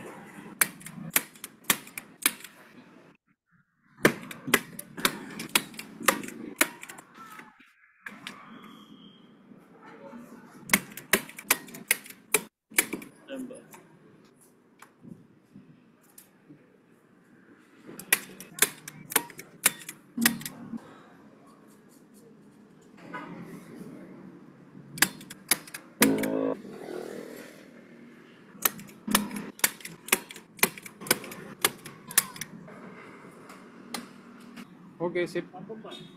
Oke, sip.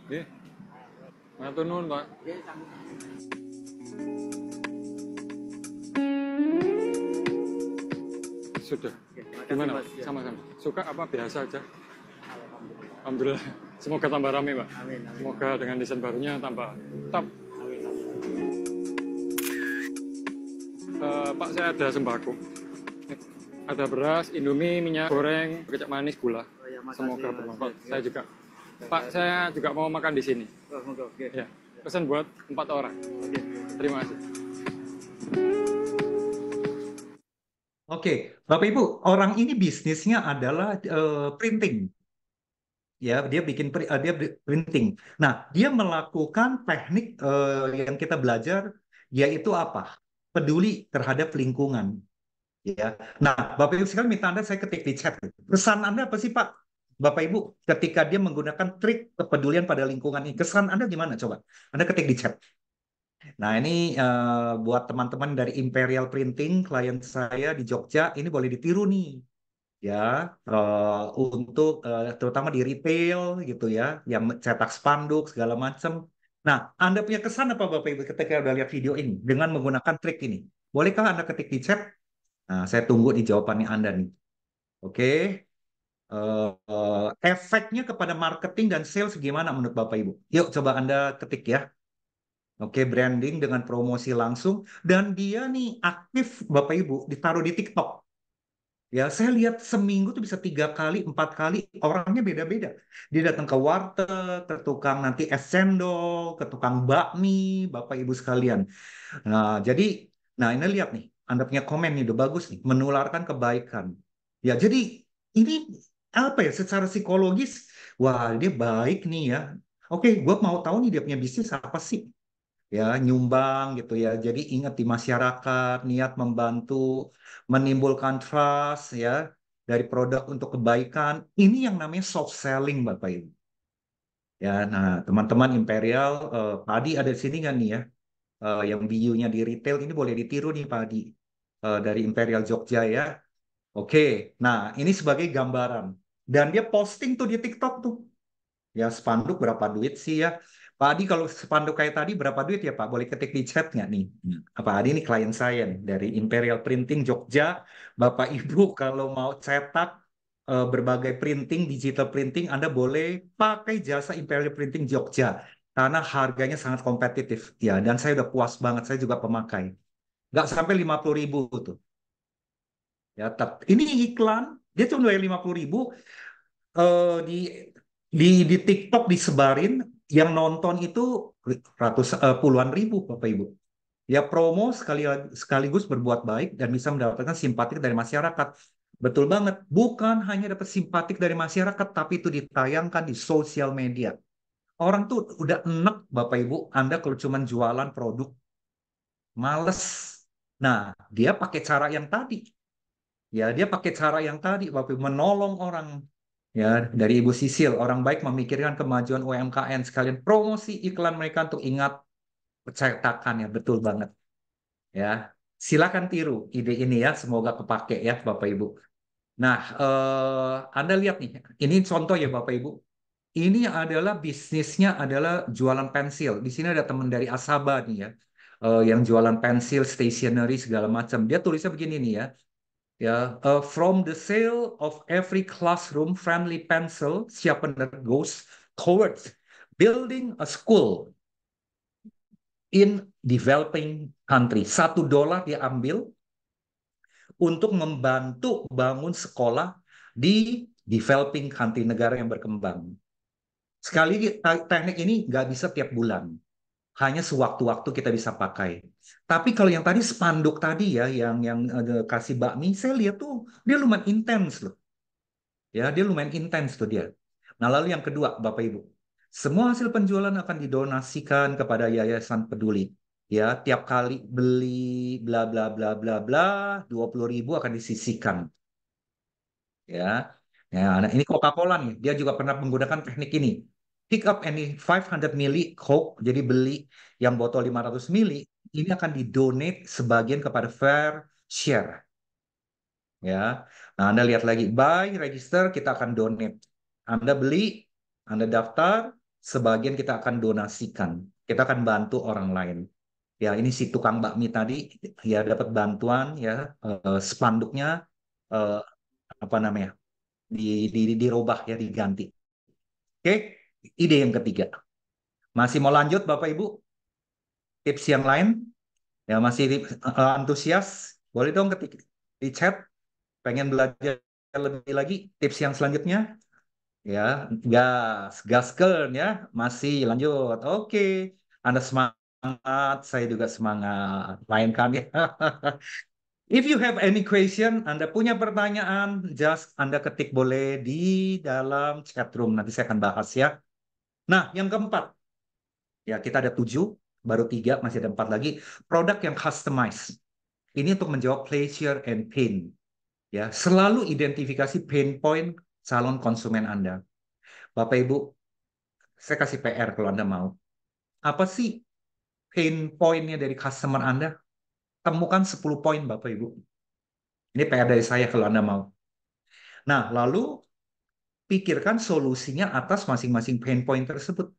Nggih. Matur nuwun, Pak. Sudah. Sudah. Gimana, Pak? Ya. Sama-sama. Suka apa biasa aja? Alhamdulillah. Semoga tambah ramai, Pak. Amin, amin. Semoga dengan desain barunya tambah top. Uh, Pak, saya ada sembako. Ada beras, indomie, minyak goreng, kecap manis, gula. Oh, ya, Semoga bermanfaat. Ya. Saya juga. Pak, saya juga mau makan di sini. Oh, oke. Ya. Pesan buat empat orang. Oke. Terima kasih. Oke, Bapak Ibu, orang ini bisnisnya adalah uh, printing. Ya, dia bikin uh, dia printing. Nah, dia melakukan teknik uh, yang kita belajar yaitu apa? Peduli terhadap lingkungan. Ya. Nah, Bapak Ibu sekalian minta Anda saya ketik di chat. Pesan Anda apa sih, Pak? Bapak Ibu, ketika dia menggunakan trik kepedulian pada lingkungan ini, kesan Anda gimana coba? Anda ketik di chat. Nah ini uh, buat teman-teman dari Imperial Printing, klien saya di Jogja, ini boleh ditiru nih. Ya, uh, untuk uh, terutama di retail gitu ya, yang cetak spanduk segala macam. Nah, Anda punya kesan apa Bapak Ibu ketika udah lihat video ini dengan menggunakan trik ini? Bolehkah Anda ketik di chat? Nah, saya tunggu di jawabannya Anda nih. Oke. Okay uh, efeknya kepada marketing dan sales gimana menurut Bapak Ibu? Yuk coba Anda ketik ya. Oke, branding dengan promosi langsung dan dia nih aktif Bapak Ibu ditaruh di TikTok. Ya, saya lihat seminggu tuh bisa tiga kali, empat kali orangnya beda-beda. Dia datang ke warteg, ke tukang nanti es cendol, ke tukang bakmi, Bapak Ibu sekalian. Nah, jadi nah ini lihat nih, Anda punya komen nih udah bagus nih, menularkan kebaikan. Ya, jadi ini apa ya secara psikologis wah dia baik nih ya oke gue mau tahu nih dia punya bisnis apa sih ya nyumbang gitu ya jadi ingat di masyarakat niat membantu menimbulkan trust ya dari produk untuk kebaikan ini yang namanya soft selling bapak ibu ya nah teman-teman imperial uh, padi ada di sini kan nih ya uh, yang biunya di retail ini boleh ditiru nih padi uh, dari imperial jogja ya oke nah ini sebagai gambaran dan dia posting tuh di TikTok tuh ya spanduk berapa duit sih ya Pak Adi kalau spanduk kayak tadi berapa duit ya Pak boleh ketik di chat nggak nih hmm. Pak Adi ini klien saya nih, dari Imperial Printing Jogja Bapak Ibu kalau mau cetak eh, berbagai printing digital printing Anda boleh pakai jasa Imperial Printing Jogja karena harganya sangat kompetitif ya dan saya udah puas banget saya juga pemakai nggak sampai 50 ribu tuh ya tapi ini iklan dia cuma bayar lima puluh ribu uh, di di di TikTok disebarin yang nonton itu ratus uh, puluhan ribu Bapak Ibu. Ya promo sekali sekaligus berbuat baik dan bisa mendapatkan simpatik dari masyarakat. Betul banget, bukan hanya dapat simpatik dari masyarakat tapi itu ditayangkan di sosial media. Orang tuh udah enek, Bapak Ibu, Anda kalau cuma jualan produk males. Nah, dia pakai cara yang tadi, ya dia pakai cara yang tadi Bapak menolong orang ya dari Ibu Sisil orang baik memikirkan kemajuan UMKM sekalian promosi iklan mereka untuk ingat ya betul banget ya silakan tiru ide ini ya semoga kepake ya Bapak Ibu nah eh, Anda lihat nih ini contoh ya Bapak Ibu ini adalah bisnisnya adalah jualan pensil di sini ada teman dari Asaba nih ya eh, yang jualan pensil stationery segala macam dia tulisnya begini nih ya ya uh, from the sale of every classroom friendly pencil Siapanet goes towards building a school in developing country satu dolar diambil untuk membantu bangun sekolah di developing country negara yang berkembang sekali teknik ini nggak bisa tiap bulan hanya sewaktu-waktu kita bisa pakai. Tapi kalau yang tadi spanduk tadi ya, yang yang uh, kasih bakmi, saya lihat tuh dia lumayan intens loh. Ya, dia lumayan intens tuh dia. Nah lalu yang kedua, Bapak Ibu, semua hasil penjualan akan didonasikan kepada Yayasan Peduli. Ya, tiap kali beli bla bla bla bla bla, dua puluh ribu akan disisihkan. Ya, ya Nah, ini Coca-Cola nih, dia juga pernah menggunakan teknik ini pick up any 500 mili Coke, jadi beli yang botol 500 mili, ini akan didonate sebagian kepada fair share. Ya, nah Anda lihat lagi, buy, register, kita akan donate. Anda beli, Anda daftar, sebagian kita akan donasikan. Kita akan bantu orang lain. Ya, ini si tukang bakmi tadi ya dapat bantuan ya uh, spanduknya uh, apa namanya? Di, di dirubah ya diganti. Oke. Okay? ide yang ketiga. Masih mau lanjut Bapak Ibu? Tips yang lain? Ya masih eh, antusias? Boleh dong ketik di chat pengen belajar lebih lagi tips yang selanjutnya? Ya, gas, gas ya. Masih lanjut. Oke. Anda semangat, saya juga semangat. Lain kan ya. If you have any question, Anda punya pertanyaan, just Anda ketik boleh di dalam chat room. Nanti saya akan bahas ya. Nah, yang keempat, ya kita ada tujuh, baru tiga, masih ada empat lagi. Produk yang customized. Ini untuk menjawab pleasure and pain. Ya, selalu identifikasi pain point calon konsumen Anda. Bapak Ibu, saya kasih PR kalau Anda mau. Apa sih pain pointnya dari customer Anda? Temukan 10 poin Bapak Ibu. Ini PR dari saya kalau Anda mau. Nah, lalu pikirkan solusinya atas masing-masing pain point tersebut.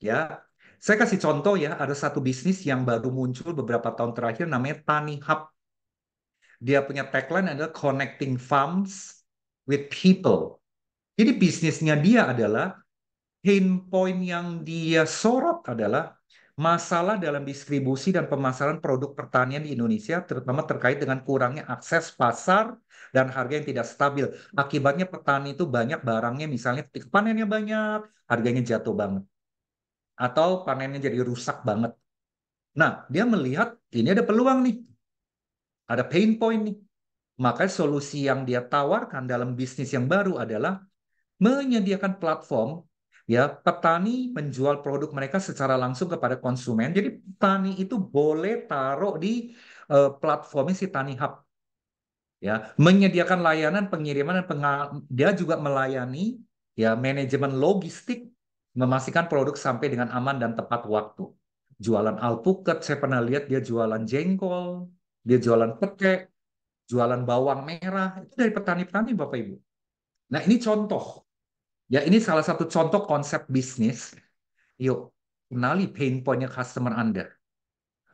Ya, saya kasih contoh ya, ada satu bisnis yang baru muncul beberapa tahun terakhir namanya Tani Hub. Dia punya tagline adalah connecting farms with people. Jadi bisnisnya dia adalah pain point yang dia sorot adalah masalah dalam distribusi dan pemasaran produk pertanian di Indonesia terutama terkait dengan kurangnya akses pasar dan harga yang tidak stabil. Akibatnya petani itu banyak barangnya misalnya ketika panennya banyak, harganya jatuh banget. Atau panennya jadi rusak banget. Nah, dia melihat ini ada peluang nih. Ada pain point nih. Makanya solusi yang dia tawarkan dalam bisnis yang baru adalah menyediakan platform ya petani menjual produk mereka secara langsung kepada konsumen. Jadi petani itu boleh taruh di uh, platformnya si Tani Hub. Ya, menyediakan layanan pengiriman dan pengal- dia juga melayani ya manajemen logistik memastikan produk sampai dengan aman dan tepat waktu. Jualan alpukat, saya pernah lihat dia jualan jengkol, dia jualan pete, jualan bawang merah, itu dari petani-petani Bapak Ibu. Nah, ini contoh Ya ini salah satu contoh konsep bisnis. Yuk, kenali pain pointnya customer Anda.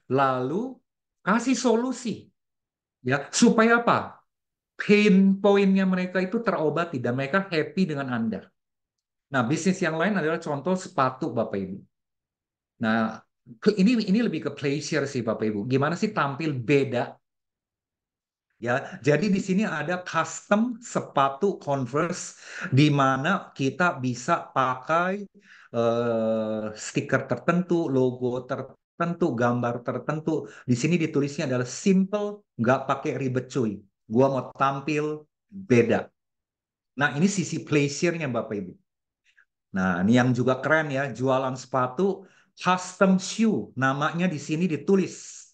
Lalu kasih solusi. Ya, supaya apa? Pain pointnya mereka itu terobati dan mereka happy dengan Anda. Nah, bisnis yang lain adalah contoh sepatu Bapak Ibu. Nah, ini ini lebih ke pleasure sih Bapak Ibu. Gimana sih tampil beda Ya, jadi di sini ada custom sepatu Converse di mana kita bisa pakai uh, stiker tertentu, logo tertentu, gambar tertentu. Di sini ditulisnya adalah simple, nggak pakai ribet cuy. Gua mau tampil beda. Nah, ini sisi pleasure-nya Bapak Ibu. Nah, ini yang juga keren ya, jualan sepatu custom shoe. Namanya di sini ditulis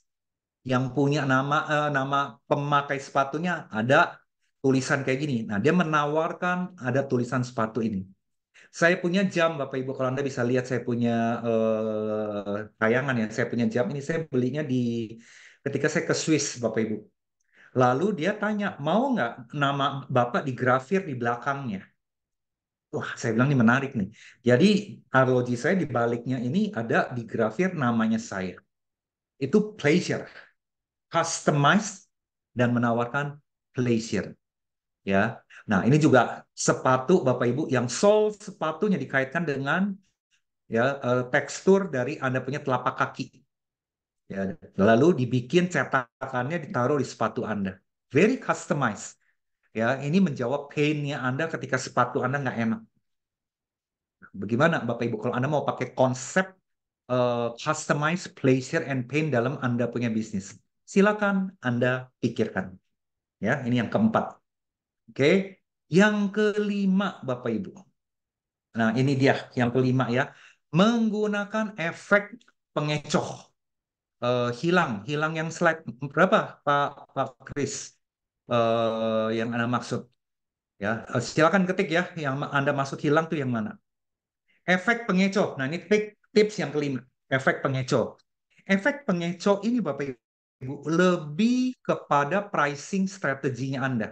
yang punya nama eh, nama pemakai sepatunya ada tulisan kayak gini. Nah, dia menawarkan ada tulisan sepatu ini. Saya punya jam, Bapak Ibu, kalau Anda bisa lihat saya punya eh, tayangan ya, saya punya jam ini saya belinya di ketika saya ke Swiss, Bapak Ibu. Lalu dia tanya, mau nggak nama Bapak digrafir di belakangnya? Wah, saya bilang ini menarik nih. Jadi arloji saya di baliknya ini ada digrafir namanya saya. Itu pleasure customize dan menawarkan pleasure. Ya. Nah, ini juga sepatu Bapak Ibu yang sole sepatunya dikaitkan dengan ya eh, tekstur dari Anda punya telapak kaki. Ya, lalu dibikin cetakannya ditaruh di sepatu Anda. Very customized. Ya, ini menjawab painnya Anda ketika sepatu Anda nggak enak. Bagaimana Bapak Ibu kalau Anda mau pakai konsep uh, eh, customized pleasure and pain dalam Anda punya bisnis? Silakan Anda pikirkan. Ya, ini yang keempat. Oke. Yang kelima Bapak Ibu. Nah, ini dia yang kelima ya. Menggunakan efek pengecoh. Uh, hilang, hilang yang slide berapa Pak Pak Kris? Uh, yang Anda maksud. Ya, uh, silakan ketik ya yang Anda maksud hilang tuh yang mana. Efek pengecoh. Nah, ini tips yang kelima, efek pengecoh. Efek pengecoh ini Bapak Ibu lebih kepada pricing strateginya Anda.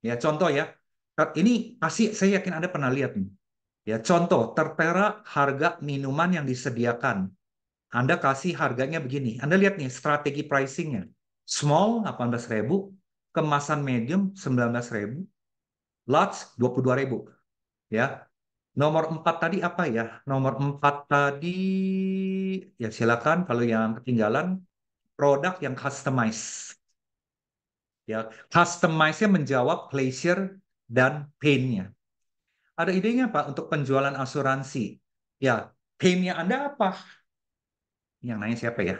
Ya, contoh ya. Ini pasti saya yakin Anda pernah lihat nih. Ya, contoh tertera harga minuman yang disediakan. Anda kasih harganya begini. Anda lihat nih strategi pricingnya. Small 18.000, kemasan medium 19.000, large 22.000. Ya. Nomor empat tadi apa ya? Nomor empat tadi ya silakan kalau yang ketinggalan produk yang customized. Ya, customize-nya menjawab pleasure dan pain-nya. Ada idenya Pak untuk penjualan asuransi? Ya, pain-nya Anda apa? Yang nanya siapa ya?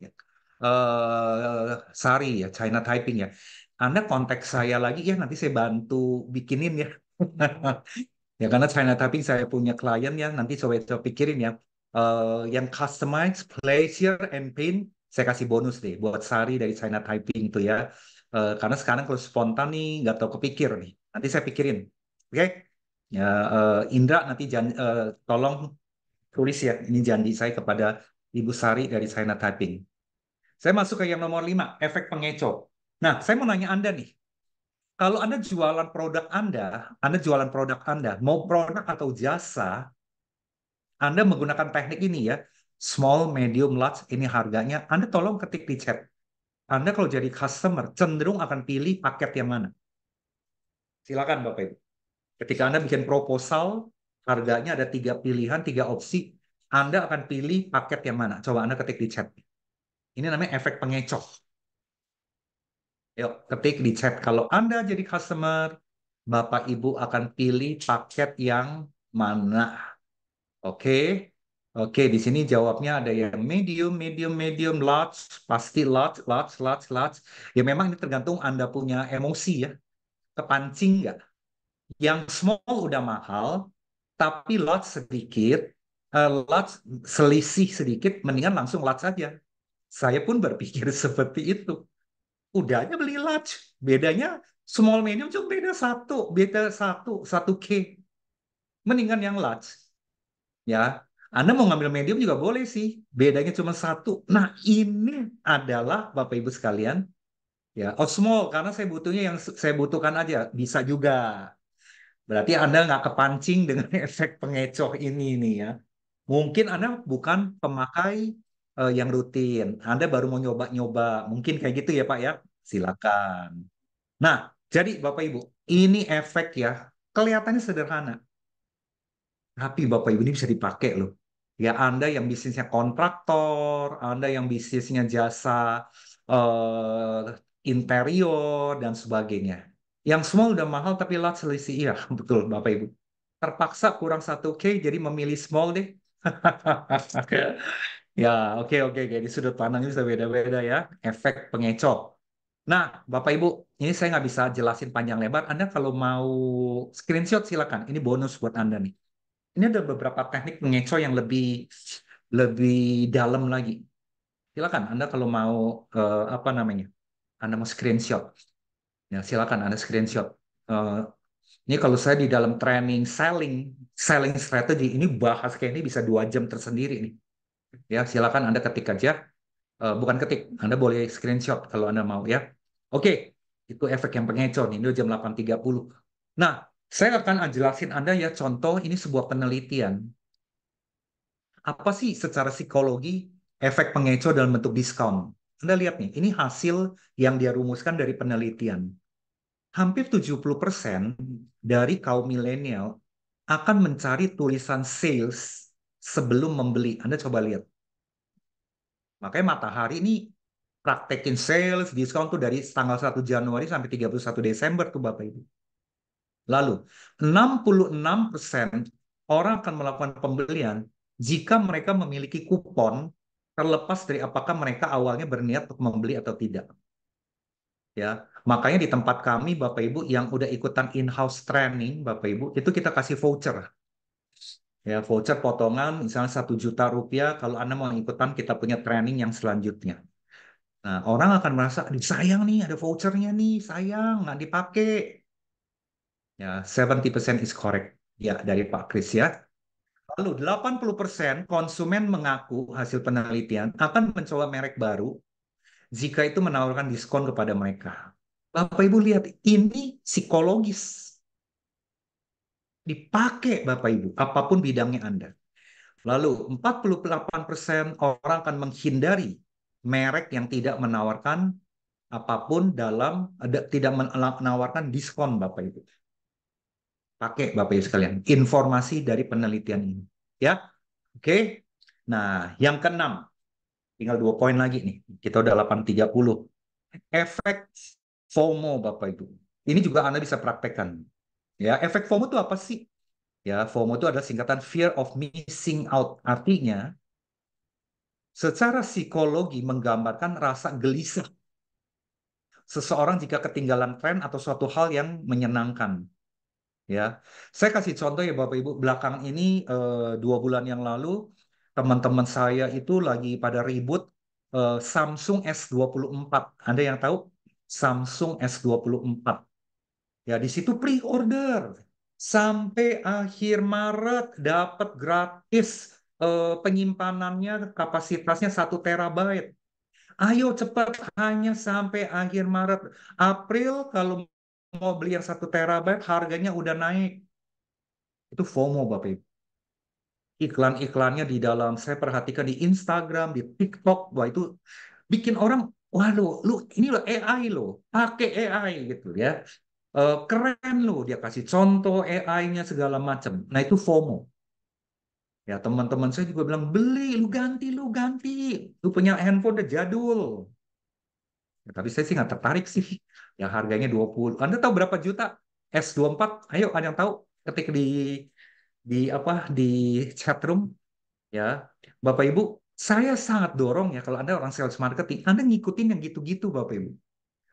ya. Uh, eh, Sari ya, China Typing ya. Anda kontak saya lagi ya nanti saya bantu bikinin ya. ya karena China Typing saya punya klien ya nanti coba coba pikirin ya uh, yang customized pleasure and pain saya kasih bonus deh buat Sari dari China Typing itu ya uh, karena sekarang kalau spontan nih nggak tahu kepikir nih nanti saya pikirin oke okay? ya uh, Indra nanti jan, uh, tolong tulis ya ini janji saya kepada Ibu Sari dari China Typing saya masuk ke yang nomor lima efek pengecoh. Nah, saya mau nanya Anda nih. Kalau Anda jualan produk Anda, Anda jualan produk Anda, mau produk atau jasa, anda menggunakan teknik ini ya, small, medium, large, ini harganya, Anda tolong ketik di chat. Anda kalau jadi customer cenderung akan pilih paket yang mana. Silakan Bapak Ibu. Ketika Anda bikin proposal, harganya ada tiga pilihan, tiga opsi, Anda akan pilih paket yang mana. Coba Anda ketik di chat. Ini namanya efek pengecoh. Yuk, ketik di chat. Kalau Anda jadi customer, Bapak Ibu akan pilih paket yang mana. Oke. Oke, di sini jawabnya ada yang medium, medium, medium, large, pasti large, large, large, large. Ya memang ini tergantung Anda punya emosi ya. Kepancing nggak? Yang small udah mahal, tapi large sedikit, uh, large selisih sedikit, mendingan langsung large saja. Saya pun berpikir seperti itu. Udahnya beli large, bedanya small medium cuma beda satu, beda satu, satu K. Mendingan yang large ya anda mau ngambil medium juga boleh sih bedanya cuma satu nah ini adalah bapak ibu sekalian ya oh small karena saya butuhnya yang saya butuhkan aja bisa juga berarti anda nggak kepancing dengan efek pengecoh ini nih ya mungkin anda bukan pemakai uh, yang rutin anda baru mau nyoba-nyoba mungkin kayak gitu ya pak ya silakan nah jadi bapak ibu ini efek ya kelihatannya sederhana tapi Bapak Ibu ini bisa dipakai loh. Ya Anda yang bisnisnya kontraktor, Anda yang bisnisnya jasa uh, interior dan sebagainya. Yang semua udah mahal tapi lot selisih iya, betul Bapak Ibu. Terpaksa kurang 1K jadi memilih small deh. ya, oke okay, oke okay, jadi sudut pandangnya sudah beda-beda ya, efek pengecoh. Nah, Bapak Ibu, ini saya nggak bisa jelasin panjang lebar. Anda kalau mau screenshot silakan. Ini bonus buat Anda nih. Ini ada beberapa teknik pengecoh yang lebih lebih dalam lagi. Silakan Anda kalau mau uh, apa namanya? Anda mau screenshot. Ya, silakan Anda screenshot. Uh, ini kalau saya di dalam training selling, selling strategy ini bahas kayak ini bisa dua jam tersendiri nih. Ya, silakan Anda ketik aja. Uh, bukan ketik, Anda boleh screenshot kalau Anda mau ya. Oke, okay. itu efek yang pengecoh ini jam 8.30. Nah, saya akan jelasin Anda ya contoh ini sebuah penelitian. Apa sih secara psikologi efek pengecoh dalam bentuk diskon? Anda lihat nih, ini hasil yang dia rumuskan dari penelitian. Hampir 70% dari kaum milenial akan mencari tulisan sales sebelum membeli. Anda coba lihat. Makanya Matahari ini praktekin sales, diskon tuh dari tanggal 1 Januari sampai 31 Desember tuh Bapak Ibu. Lalu, 66% orang akan melakukan pembelian jika mereka memiliki kupon terlepas dari apakah mereka awalnya berniat untuk membeli atau tidak. Ya, makanya di tempat kami Bapak Ibu yang udah ikutan in-house training Bapak Ibu itu kita kasih voucher. Ya, voucher potongan misalnya satu juta rupiah kalau Anda mau ikutan kita punya training yang selanjutnya. Nah, orang akan merasa, sayang nih ada vouchernya nih, sayang nggak dipakai Ya, 70% is correct. Ya, dari Pak Kris ya. Lalu 80% konsumen mengaku hasil penelitian akan mencoba merek baru jika itu menawarkan diskon kepada mereka. Bapak Ibu lihat, ini psikologis. Dipakai Bapak Ibu, apapun bidangnya Anda. Lalu 48% orang akan menghindari merek yang tidak menawarkan apapun dalam tidak menawarkan diskon Bapak Ibu pakai Bapak Ibu sekalian informasi dari penelitian ini ya oke nah yang keenam tinggal dua poin lagi nih kita udah tiga puluh efek FOMO Bapak Ibu ini juga Anda bisa praktekkan ya efek FOMO itu apa sih ya FOMO itu adalah singkatan fear of missing out artinya secara psikologi menggambarkan rasa gelisah seseorang jika ketinggalan tren atau suatu hal yang menyenangkan ya. Saya kasih contoh ya Bapak Ibu, belakang ini eh, dua bulan yang lalu teman-teman saya itu lagi pada ribut eh, Samsung S24. Anda yang tahu Samsung S24. Ya, di situ pre-order sampai akhir Maret dapat gratis eh, penyimpanannya kapasitasnya 1 terabyte. Ayo cepat hanya sampai akhir Maret. April kalau mau beli yang satu terabyte harganya udah naik. Itu FOMO Bapak Ibu. Iklan-iklannya di dalam, saya perhatikan di Instagram, di TikTok, wah itu bikin orang, waduh lu, ini lo AI lo, pakai AI gitu ya. Eh, keren lo, dia kasih contoh AI-nya segala macam. Nah itu FOMO. Ya teman-teman saya juga bilang beli, lu ganti, lu ganti. Lu punya handphone udah jadul. Ya, tapi saya sih nggak tertarik sih yang harganya 20. Anda tahu berapa juta S24? Ayo ada yang tahu? Ketik di di apa di chat room ya. Bapak Ibu, saya sangat dorong ya kalau Anda orang sales marketing, Anda ngikutin yang gitu-gitu Bapak Ibu.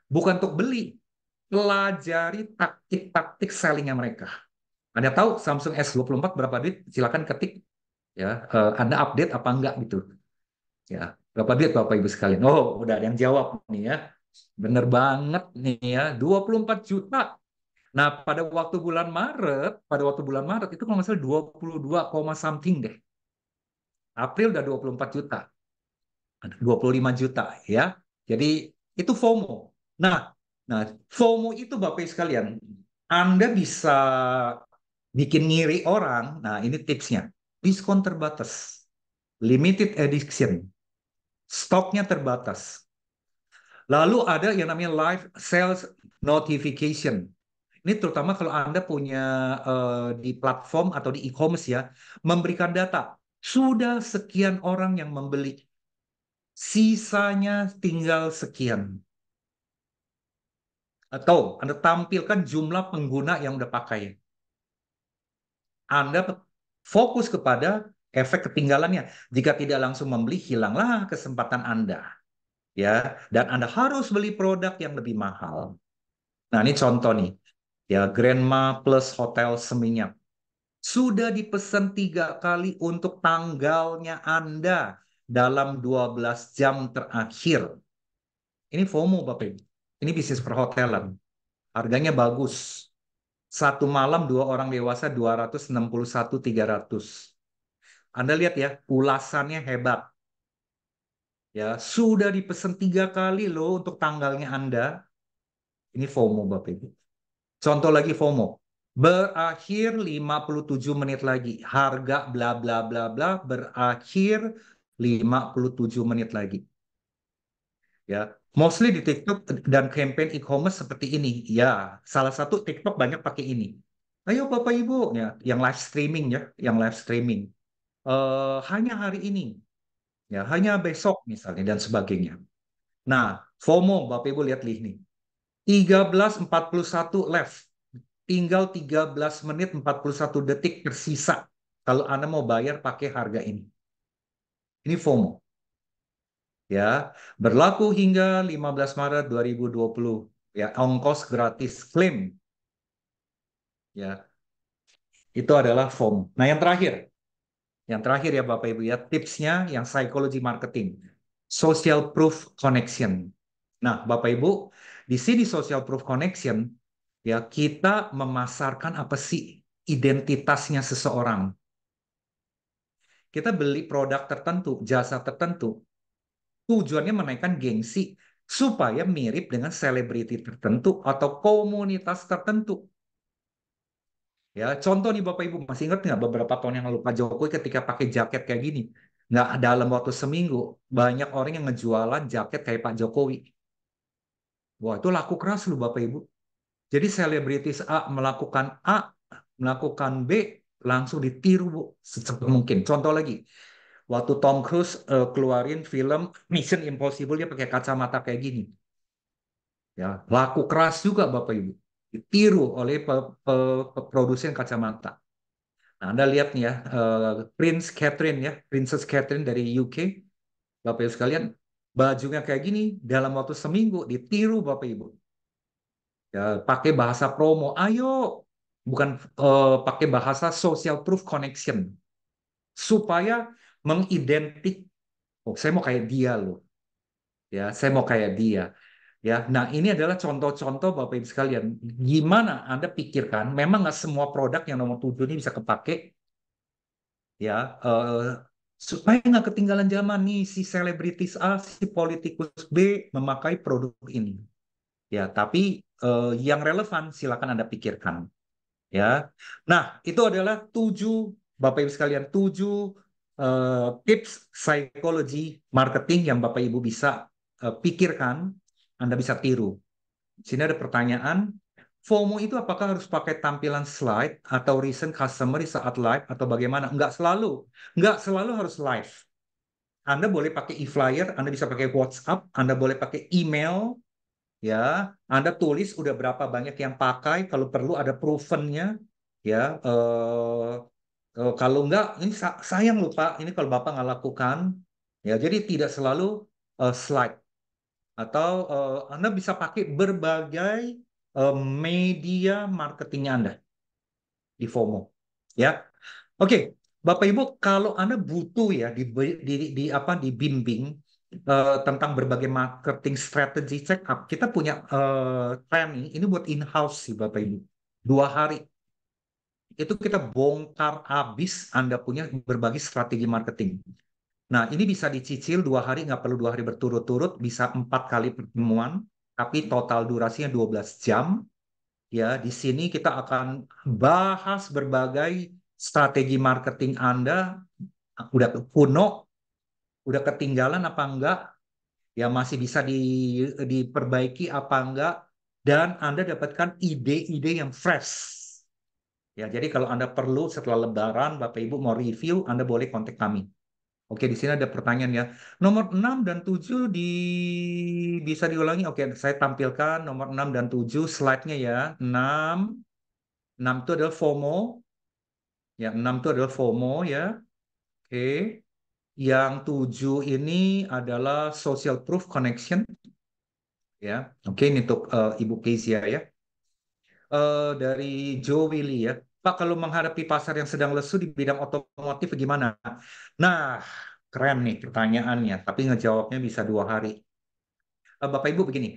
Bukan untuk beli, pelajari taktik-taktik sellingnya mereka. Anda tahu Samsung S24 berapa duit? Silakan ketik ya. Eh, Anda update apa enggak gitu. Ya, berapa duit Bapak Ibu sekalian? Oh, udah ada yang jawab nih ya. Bener banget nih ya, 24 juta. Nah, pada waktu bulan Maret, pada waktu bulan Maret itu kalau nggak salah 22, something deh. April udah 24 juta. 25 juta ya. Jadi itu FOMO. Nah, nah FOMO itu Bapak sekalian, Anda bisa bikin ngiri orang. Nah, ini tipsnya. Diskon terbatas. Limited edition. Stoknya terbatas. Lalu ada yang namanya live sales notification. Ini terutama kalau Anda punya uh, di platform atau di e-commerce ya, memberikan data. Sudah sekian orang yang membeli. Sisanya tinggal sekian. Atau Anda tampilkan jumlah pengguna yang udah pakai. Anda fokus kepada efek ketinggalannya. Jika tidak langsung membeli, hilanglah kesempatan Anda ya dan Anda harus beli produk yang lebih mahal. Nah, ini contoh nih. Ya, Grandma Plus Hotel Seminyak. Sudah dipesan tiga kali untuk tanggalnya Anda dalam 12 jam terakhir. Ini FOMO, Bapak Ibu. Ini bisnis perhotelan. Harganya bagus. Satu malam dua orang dewasa 261 300. Anda lihat ya, ulasannya hebat ya sudah dipesan tiga kali loh untuk tanggalnya Anda. Ini FOMO Bapak Ibu. Contoh lagi FOMO. Berakhir 57 menit lagi. Harga bla bla bla bla berakhir 57 menit lagi. Ya, mostly di TikTok dan campaign e-commerce seperti ini. Ya, salah satu TikTok banyak pakai ini. Ayo Bapak Ibu ya, yang live streaming ya, yang live streaming. Uh, hanya hari ini ya hanya besok misalnya dan sebagainya. Nah, FOMO Bapak Ibu lihat nih nih. 13.41 left. Tinggal 13 menit 41 detik tersisa kalau Anda mau bayar pakai harga ini. Ini FOMO. Ya, berlaku hingga 15 Maret 2020. Ya, ongkos gratis klaim. Ya. Itu adalah FOMO. Nah, yang terakhir, yang terakhir ya Bapak Ibu ya, tipsnya yang psychology marketing. Social proof connection. Nah, Bapak Ibu, di sini social proof connection ya kita memasarkan apa sih identitasnya seseorang. Kita beli produk tertentu, jasa tertentu. Tujuannya menaikkan gengsi supaya mirip dengan selebriti tertentu atau komunitas tertentu. Ya, contoh nih Bapak Ibu, masih ingat nggak beberapa tahun yang lalu Pak Jokowi ketika pakai jaket kayak gini? Nggak dalam waktu seminggu, banyak orang yang ngejualan jaket kayak Pak Jokowi. Wah, itu laku keras loh Bapak Ibu. Jadi selebritis A melakukan A, melakukan B, langsung ditiru Bu, secepat mungkin. Contoh lagi, waktu Tom Cruise uh, keluarin film Mission Impossible, dia pakai kacamata kayak gini. Ya, laku keras juga Bapak Ibu ditiru oleh pe pe produsen kacamata. Nah, Anda lihat nih ya, uh, Prince Catherine ya, Princess Catherine dari UK, Bapak Ibu sekalian, bajunya kayak gini, dalam waktu seminggu ditiru Bapak Ibu. Ya, pakai bahasa promo, ayo bukan uh, pakai bahasa social proof connection supaya mengidentik oh, saya mau kayak dia loh ya saya mau kayak dia Ya, nah ini adalah contoh-contoh Bapak Ibu sekalian, gimana Anda pikirkan, memang nggak semua produk yang nomor tujuh ini bisa kepake, ya, uh, supaya nggak ketinggalan zaman nih si selebritis A, si politikus B memakai produk ini. Ya, tapi uh, yang relevan silakan Anda pikirkan. Ya, nah itu adalah tujuh Bapak Ibu sekalian tujuh uh, tips psikologi marketing yang Bapak Ibu bisa uh, pikirkan anda bisa tiru. sini ada pertanyaan, FOMO itu apakah harus pakai tampilan slide atau recent customer di saat live atau bagaimana? Enggak selalu. enggak selalu harus live. Anda boleh pakai e-flyer, Anda bisa pakai WhatsApp, Anda boleh pakai email, ya. Anda tulis udah berapa banyak yang pakai, kalau perlu ada proven-nya, ya. Uh, uh, kalau enggak ini sayang lupa, ini kalau Bapak nggak lakukan, ya. Jadi tidak selalu uh, slide atau uh, Anda bisa pakai berbagai uh, media marketing Anda di FOMO. Ya, oke, okay. Bapak Ibu, kalau Anda butuh ya di, di, di apa dibimbing uh, tentang berbagai marketing strategy check up, kita punya uh, training ini buat in house sih Bapak Ibu, dua hari itu kita bongkar habis Anda punya berbagai strategi marketing. Nah, ini bisa dicicil dua hari, nggak perlu dua hari berturut-turut, bisa empat kali pertemuan, tapi total durasinya 12 jam. Ya, di sini kita akan bahas berbagai strategi marketing Anda. Udah kuno, udah ketinggalan apa enggak, ya masih bisa di, diperbaiki apa enggak, dan Anda dapatkan ide-ide yang fresh. Ya, jadi kalau Anda perlu setelah lebaran, Bapak Ibu mau review, Anda boleh kontak kami. Oke, di sini ada pertanyaan ya. Nomor 6 dan 7 di bisa diulangi. Oke, saya tampilkan nomor 6 dan 7 slide-nya ya. 6 6 itu adalah FOMO. Ya, 6 itu adalah FOMO ya. Oke. Yang 7 ini adalah social proof connection. Ya. Oke, ini untuk uh, Ibu Kezia ya. Uh, dari Joe Willy ya. Pak kalau menghadapi pasar yang sedang lesu di bidang otomotif gimana? Nah, keren nih pertanyaannya, tapi ngejawabnya bisa dua hari. Eh, Bapak Ibu begini,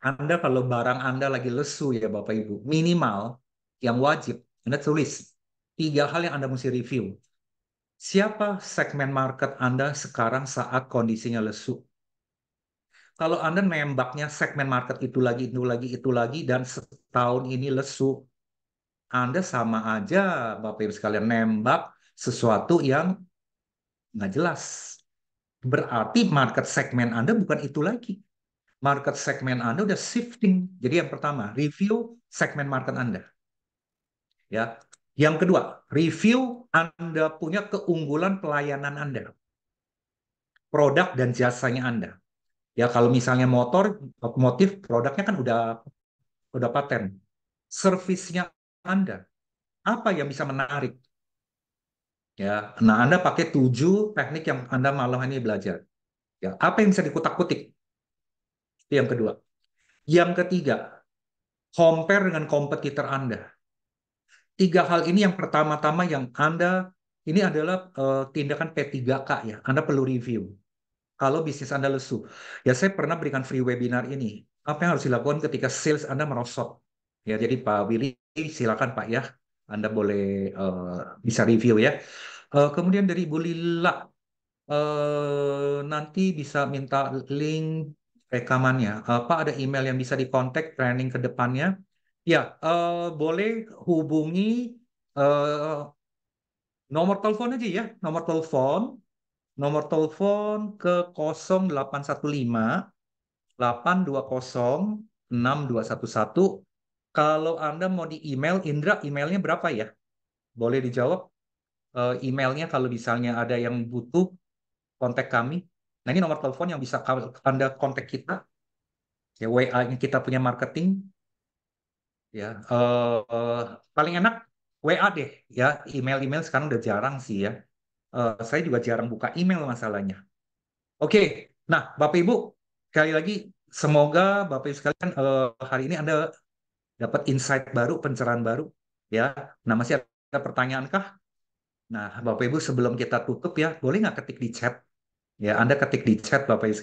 Anda kalau barang Anda lagi lesu ya Bapak Ibu, minimal yang wajib Anda tulis tiga hal yang Anda mesti review. Siapa segmen market Anda sekarang saat kondisinya lesu? Kalau Anda nembaknya segmen market itu lagi, itu lagi, itu lagi, dan setahun ini lesu, anda sama aja Bapak Ibu sekalian nembak sesuatu yang nggak jelas. Berarti market segmen Anda bukan itu lagi. Market segmen Anda udah shifting. Jadi yang pertama, review segmen market Anda. Ya. Yang kedua, review Anda punya keunggulan pelayanan Anda. Produk dan jasanya Anda. Ya kalau misalnya motor, otomotif, produknya kan udah udah paten. Servisnya anda? Apa yang bisa menarik? Ya, nah Anda pakai tujuh teknik yang Anda malam ini belajar. Ya, apa yang bisa dikutak-kutik? Itu yang kedua. Yang ketiga, compare dengan kompetitor Anda. Tiga hal ini yang pertama-tama yang Anda ini adalah uh, tindakan P3K ya. Anda perlu review. Kalau bisnis Anda lesu. Ya saya pernah berikan free webinar ini. Apa yang harus dilakukan ketika sales Anda merosot? Ya, jadi Pak Willy, silakan Pak ya. Anda boleh uh, bisa review ya. Uh, kemudian dari Bu Lila, uh, nanti bisa minta link rekamannya. Uh, Pak ada email yang bisa dikontak training ke depannya? Ya, uh, boleh hubungi uh, nomor telepon aja ya, nomor telepon. Nomor telepon ke 0815 820 6211 kalau Anda mau di email, Indra emailnya berapa ya? Boleh dijawab uh, emailnya kalau misalnya ada yang butuh kontak kami. Nah ini nomor telepon yang bisa Anda kontak kita. Ya wa yang kita punya marketing. Ya uh, uh, paling enak WA deh ya. Email-email sekarang udah jarang sih ya. Uh, saya juga jarang buka email masalahnya. Oke, okay. nah Bapak Ibu sekali lagi semoga Bapak Ibu sekalian uh, hari ini Anda dapat insight baru, pencerahan baru, ya. Nah, masih ada pertanyaan kah? Nah, Bapak Ibu sebelum kita tutup ya, boleh nggak ketik di chat? Ya, Anda ketik di chat Bapak Ibu